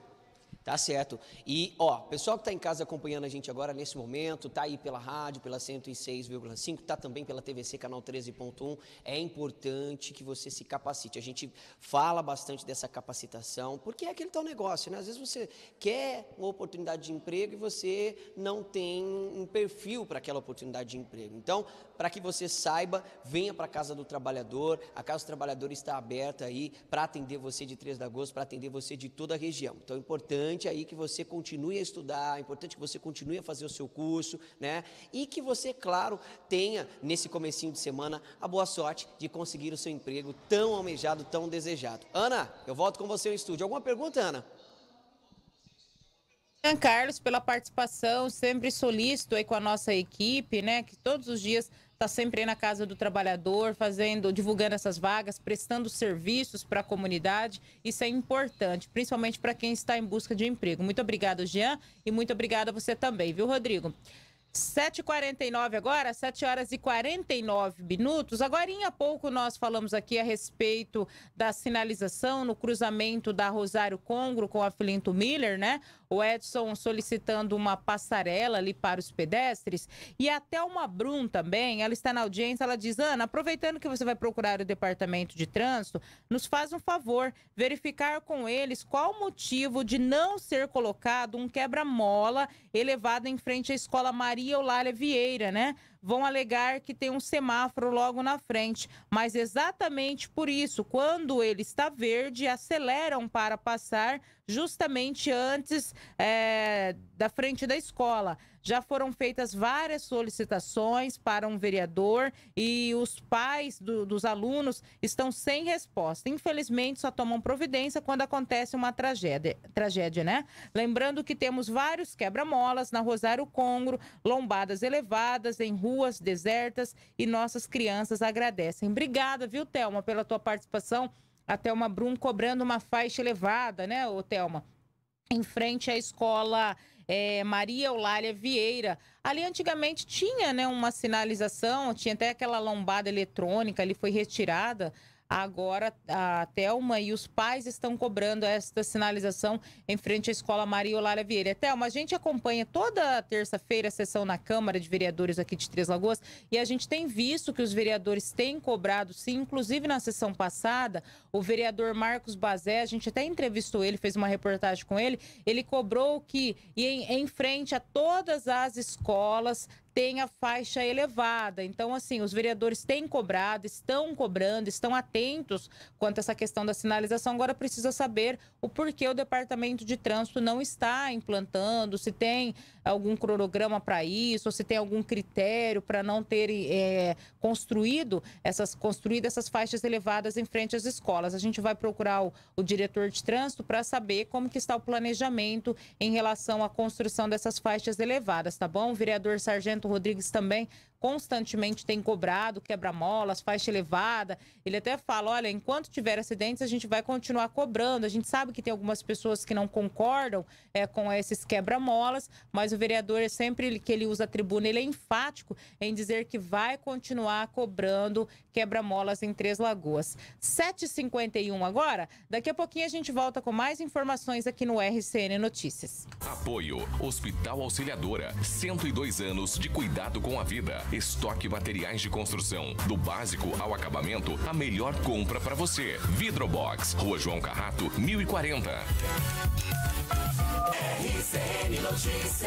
Tá certo. E, ó, pessoal que está em casa acompanhando a gente agora nesse momento, tá aí pela rádio, pela 106,5, tá também pela TVC, canal 13.1. É importante que você se capacite. A gente fala bastante dessa capacitação, porque é aquele tal negócio, né? Às vezes você quer uma oportunidade de emprego e você não tem um perfil para aquela oportunidade de emprego. Então, para que você saiba, venha para a Casa do Trabalhador. A Casa do Trabalhador está aberta aí para atender você de 3 de agosto, para atender você de toda a região. Então, é importante importante aí que você continue a estudar, é importante que você continue a fazer o seu curso, né? E que você, claro, tenha nesse comecinho de semana a boa sorte de conseguir o seu emprego tão almejado, tão desejado. Ana, eu volto com você ao estúdio. Alguma pergunta, Ana? Carlos, pela participação, sempre solícito aí com a nossa equipe, né? Que todos os dias está sempre na casa do trabalhador, fazendo, divulgando essas vagas, prestando serviços para a comunidade. Isso é importante, principalmente para quem está em busca de emprego. Muito obrigado, Jean, e muito obrigada a você também, viu, Rodrigo? 7h49 agora, 7 horas e 49 minutos. Agora há pouco nós falamos aqui a respeito da sinalização no cruzamento da Rosário Congro com a Filinto Miller, né? o Edson solicitando uma passarela ali para os pedestres. E até uma Brum também, ela está na audiência, ela diz: Ana, aproveitando que você vai procurar o departamento de trânsito, nos faz um favor, verificar com eles qual o motivo de não ser colocado um quebra-mola elevado em frente à escola Maria Eulália Vieira, né? vão alegar que tem um semáforo logo na frente. Mas exatamente por isso, quando ele está verde, aceleram para passar justamente antes é, da frente da escola. Já foram feitas várias solicitações para um vereador e os pais do, dos alunos estão sem resposta. Infelizmente, só tomam providência quando acontece uma tragédia, tragédia né? Lembrando que temos vários quebra-molas na Rosário Congro, lombadas elevadas em ruas desertas e nossas crianças agradecem. Obrigada, viu, Thelma, pela tua participação. A Thelma Brum cobrando uma faixa elevada, né, Thelma? Em frente à escola é, Maria Eulália Vieira. Ali antigamente tinha né, uma sinalização, tinha até aquela lombada eletrônica, ali foi retirada. Agora a Thelma e os pais estão cobrando esta sinalização em frente à Escola Maria Olália Vieira. Thelma, a gente acompanha toda terça-feira a sessão na Câmara de Vereadores aqui de Três Lagoas e a gente tem visto que os vereadores têm cobrado, sim, inclusive na sessão passada, o vereador Marcos Bazé, a gente até entrevistou ele, fez uma reportagem com ele, ele cobrou que em, em frente a todas as escolas tem a faixa elevada. Então, assim, os vereadores têm cobrado, estão cobrando, estão atentos quanto a essa questão da sinalização. Agora precisa saber o porquê o departamento de trânsito não está implantando, se tem algum cronograma para isso, ou se tem algum critério para não ter é, construído essas, construído essas faixas elevadas em frente às escolas. A gente vai procurar o, o diretor de trânsito para saber como que está o planejamento em relação à construção dessas faixas elevadas, tá bom? vereador Sargento Nelson Rodrigues também constantemente tem cobrado quebra-molas, faixa elevada. Ele até fala: olha, enquanto tiver acidentes, a gente vai continuar cobrando. A gente sabe que tem algumas pessoas que não concordam é, com esses quebra-molas, mas o vereador, sempre que ele usa a tribuna, ele é enfático em dizer que vai continuar cobrando quebra-molas em Três Lagoas. 7h51 agora. Daqui a pouquinho a gente volta com mais informações aqui no RCN Notícias. Apoio Hospital Auxiliadora. 102 anos de cuidado com a vida. Estoque materiais de construção. Do básico ao acabamento, a melhor compra para você. Vidrobox. Rua João Carrato, 1040. RCN Notícias.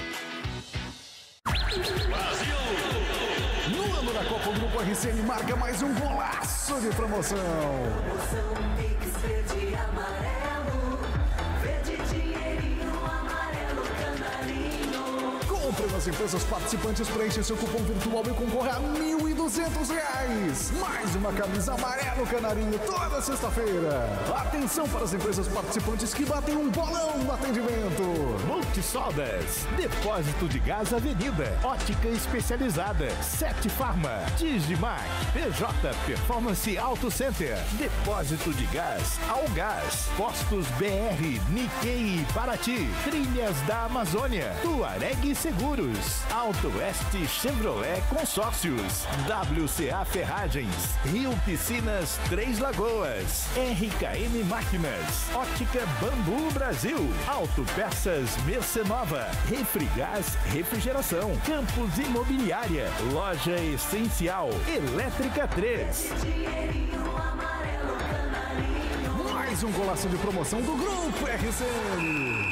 Pix, ele marca mais um golaço de promoção. Promoção é verde amarelo. As empresas participantes preenchem seu cupom virtual e concorrem a R$ 1.200. Mais uma camisa amarelo canarinho toda sexta-feira. Atenção para as empresas participantes que batem um bolão no atendimento. Multisodas, Depósito de Gás Avenida, Ótica Especializada, Sete Farma, Digimac, PJ Performance Auto Center, Depósito de Gás, Algás, Postos BR, Nikkei Paraty, Trilhas da Amazônia, Tuareg Seguros, Pneus, Alto Oeste Chevrolet Consórcios, WCA Ferragens, Rio Piscinas Três Lagoas, RKM Máquinas, Ótica Bambu Brasil, Auto Peças Mercenova, Refrigás Refrigeração, Campos Imobiliária, Loja Essencial, Elétrica 3. Mais um golaço de promoção do Grupo RCN.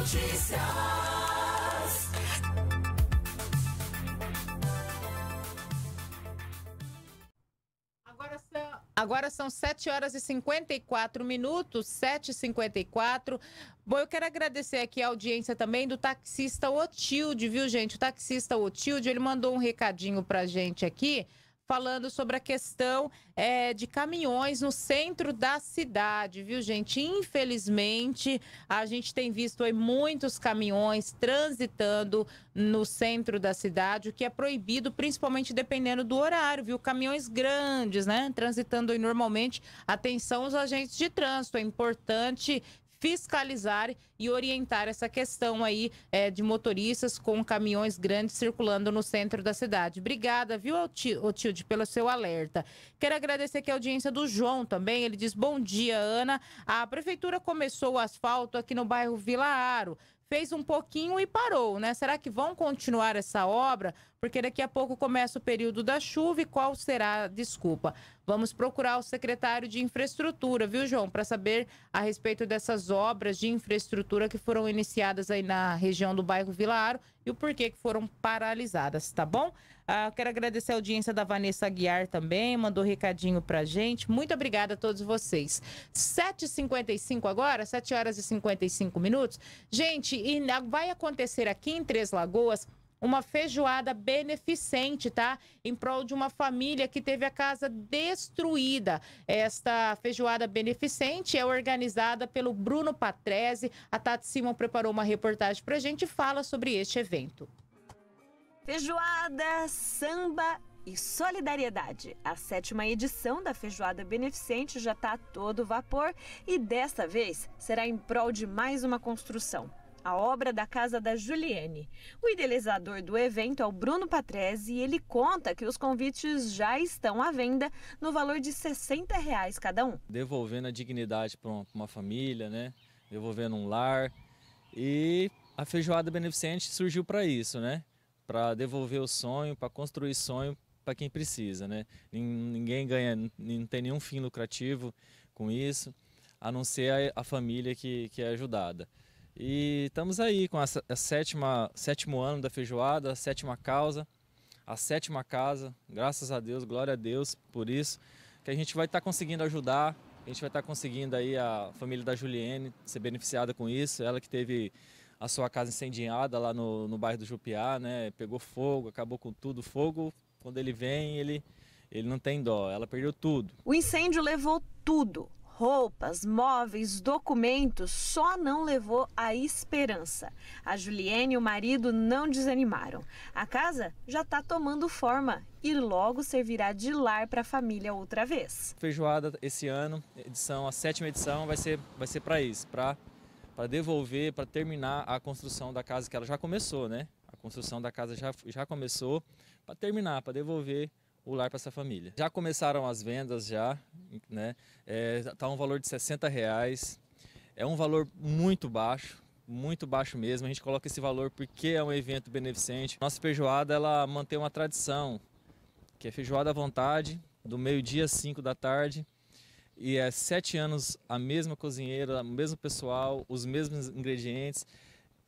Notícias. Agora são, agora são 7 horas e 54 minutos, 7h54. Bom, eu quero agradecer aqui a audiência também do taxista Otilde, viu, gente? O taxista Otilde, ele mandou um recadinho pra gente aqui falando sobre a questão é, de caminhões no centro da cidade, viu, gente? Infelizmente, a gente tem visto aí muitos caminhões transitando no centro da cidade, o que é proibido, principalmente dependendo do horário, viu? Caminhões grandes, né? Transitando aí normalmente. Atenção os agentes de trânsito, é importante fiscalizar e orientar essa questão aí é, de motoristas com caminhões grandes circulando no centro da cidade. Obrigada, viu, Otilde, pelo seu alerta. Quero agradecer aqui a audiência do João também. Ele diz: Bom dia, Ana. A prefeitura começou o asfalto aqui no bairro Vila Aro fez um pouquinho e parou, né? Será que vão continuar essa obra? Porque daqui a pouco começa o período da chuva e qual será a desculpa? Vamos procurar o secretário de infraestrutura, viu, João, para saber a respeito dessas obras de infraestrutura que foram iniciadas aí na região do bairro Vila Aro e o porquê que foram paralisadas, tá bom? Ah, quero agradecer a audiência da Vanessa Aguiar também, mandou um recadinho pra gente. Muito obrigada a todos vocês. 7h55 agora, 7 horas e 55 minutos. Gente, e vai acontecer aqui em Três Lagoas uma feijoada beneficente, tá? Em prol de uma família que teve a casa destruída. Esta feijoada beneficente é organizada pelo Bruno Patrese. A Tati Simon preparou uma reportagem pra gente e fala sobre este evento. Feijoada, samba e solidariedade. A sétima edição da Feijoada Beneficente já está a todo vapor e desta vez será em prol de mais uma construção a obra da Casa da Juliene, O idealizador do evento é o Bruno Patrese e ele conta que os convites já estão à venda no valor de 60 reais cada um. Devolvendo a dignidade para uma família, né? Devolvendo um lar. E a feijoada beneficente surgiu para isso, né? Para devolver o sonho, para construir sonho para quem precisa, né? Ninguém ganha, não tem nenhum fim lucrativo com isso, a não ser a, família que, que é ajudada. E estamos aí com a, a sétima, sétimo ano da feijoada, a sétima causa, a sétima casa. Graças a Deus, glória a Deus por isso, que a gente vai estar tá conseguindo ajudar, a gente vai estar tá conseguindo aí a família da Juliene ser beneficiada com isso. Ela que teve a sua casa incendiada lá no, no bairro do Jupiá, né? Pegou fogo, acabou com tudo. Fogo, quando ele vem, ele, ele não tem dó. Ela perdeu tudo. O incêndio levou tudo roupas, móveis, documentos, só não levou a esperança. A Juliene e o marido não desanimaram. A casa já está tomando forma e logo servirá de lar para a família outra vez. Feijoada esse ano, edição a sétima edição, vai ser, vai ser para isso, para para devolver, para terminar a construção da casa que ela já começou, né? A construção da casa já, já começou, para terminar, para devolver o lar para essa família. Já começaram as vendas já, né? Está é, tá um valor de 60 reais. É um valor muito baixo, muito baixo mesmo. A gente coloca esse valor porque é um evento beneficente. Nossa feijoada ela mantém uma tradição, que é feijoada à vontade, do meio-dia às 5 da tarde. E é sete anos a mesma cozinheira, o mesmo pessoal, os mesmos ingredientes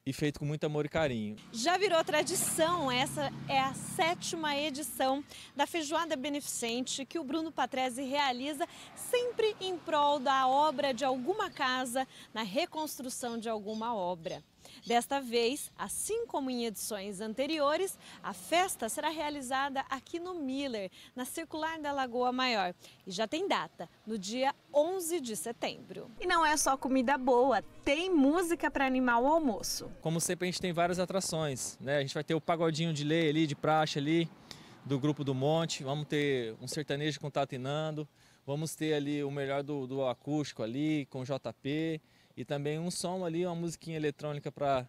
e feito com muito amor e carinho. Já virou tradição, essa é a sétima edição da Feijoada Beneficente que o Bruno Patrese realiza sempre em prol da obra de alguma casa, na reconstrução de alguma obra. Desta vez, assim como em edições anteriores, a festa será realizada aqui no Miller, na circular da Lagoa Maior, e já tem data, no dia 11 de setembro. E não é só comida boa, tem música para animar o almoço. Como sempre, a gente tem várias atrações, né? A gente vai ter o pagodinho de lei ali, de praxe ali, do Grupo do Monte, vamos ter um sertanejo com Tatinando, vamos ter ali o melhor do, do acústico ali, com JP, e também um som ali, uma musiquinha eletrônica para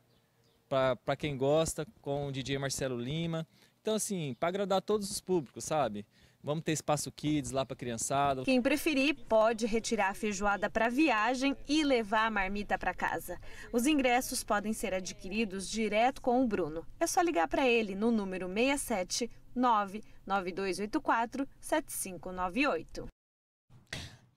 para quem gosta, com o DJ Marcelo Lima. Então, assim, para agradar todos os públicos, sabe? Vamos ter espaço kids lá para criançada. Quem preferir pode retirar a feijoada para viagem e levar a marmita para casa. Os ingressos podem ser adquiridos direto com o Bruno. É só ligar para ele no número 67 99284 7598.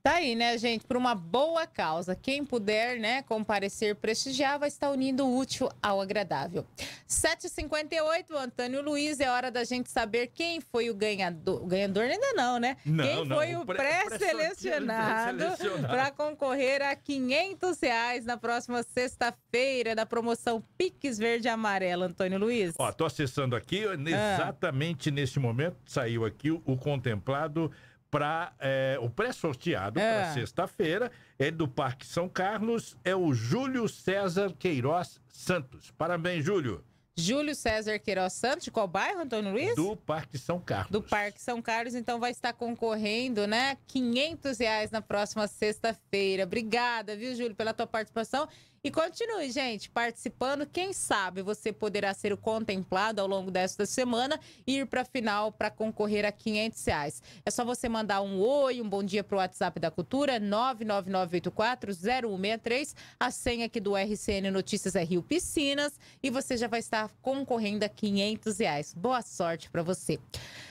Tá aí, né, gente? Por uma boa causa. Quem puder, né, comparecer, prestigiar, vai estar unindo o útil ao agradável. 7h58, Antônio Luiz, é hora da gente saber quem foi o ganhador. O ganhador ainda não, né? Não, quem não, foi o pré-selecionado para concorrer a 500 reais na próxima sexta-feira da promoção Piques Verde Amarelo, Antônio Luiz. Ó, tô acessando aqui, ah. exatamente ah. neste momento saiu aqui o contemplado para é, o pré-sorteado é. para sexta-feira é do Parque São Carlos, é o Júlio César Queiroz Santos. Parabéns, Júlio. Júlio César Queiroz Santos, de qual bairro, Antônio Luiz? Do Parque São Carlos. Do Parque São Carlos, então vai estar concorrendo, né? 500 reais na próxima sexta-feira. Obrigada, viu, Júlio, pela tua participação. E continue, gente, participando. Quem sabe você poderá ser contemplado ao longo desta semana e ir para a final para concorrer a 500 reais. É só você mandar um oi, um bom dia para o WhatsApp da Cultura, 999840163, a senha aqui do RCN Notícias é Rio Piscinas, e você já vai estar concorrendo a 500 reais. Boa sorte para você.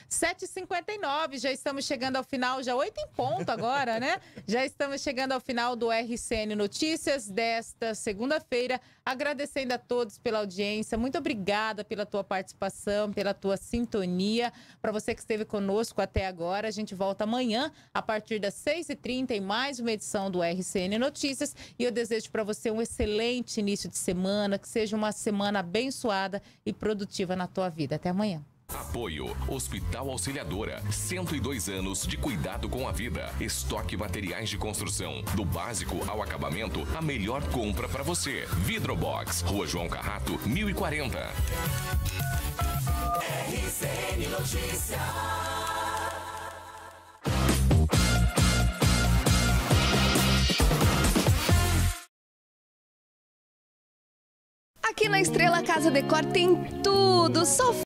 7h59, já estamos chegando ao final, já 8 em ponto agora, né? Já estamos chegando ao final do RCN Notícias desta segunda-feira. Agradecendo a todos pela audiência, muito obrigada pela tua participação, pela tua sintonia. Para você que esteve conosco até agora, a gente volta amanhã, a partir das 6h30, em mais uma edição do RCN Notícias. E eu desejo para você um excelente início de semana, que seja uma semana abençoada e produtiva na tua vida. Até amanhã. Apoio Hospital Auxiliadora, 102 anos de cuidado com a vida. Estoque materiais de construção, do básico ao acabamento, a melhor compra para você. Vidrobox, Rua João Carrato, 1040. RCN Notícias. Aqui na Estrela Casa Decor tem tudo, só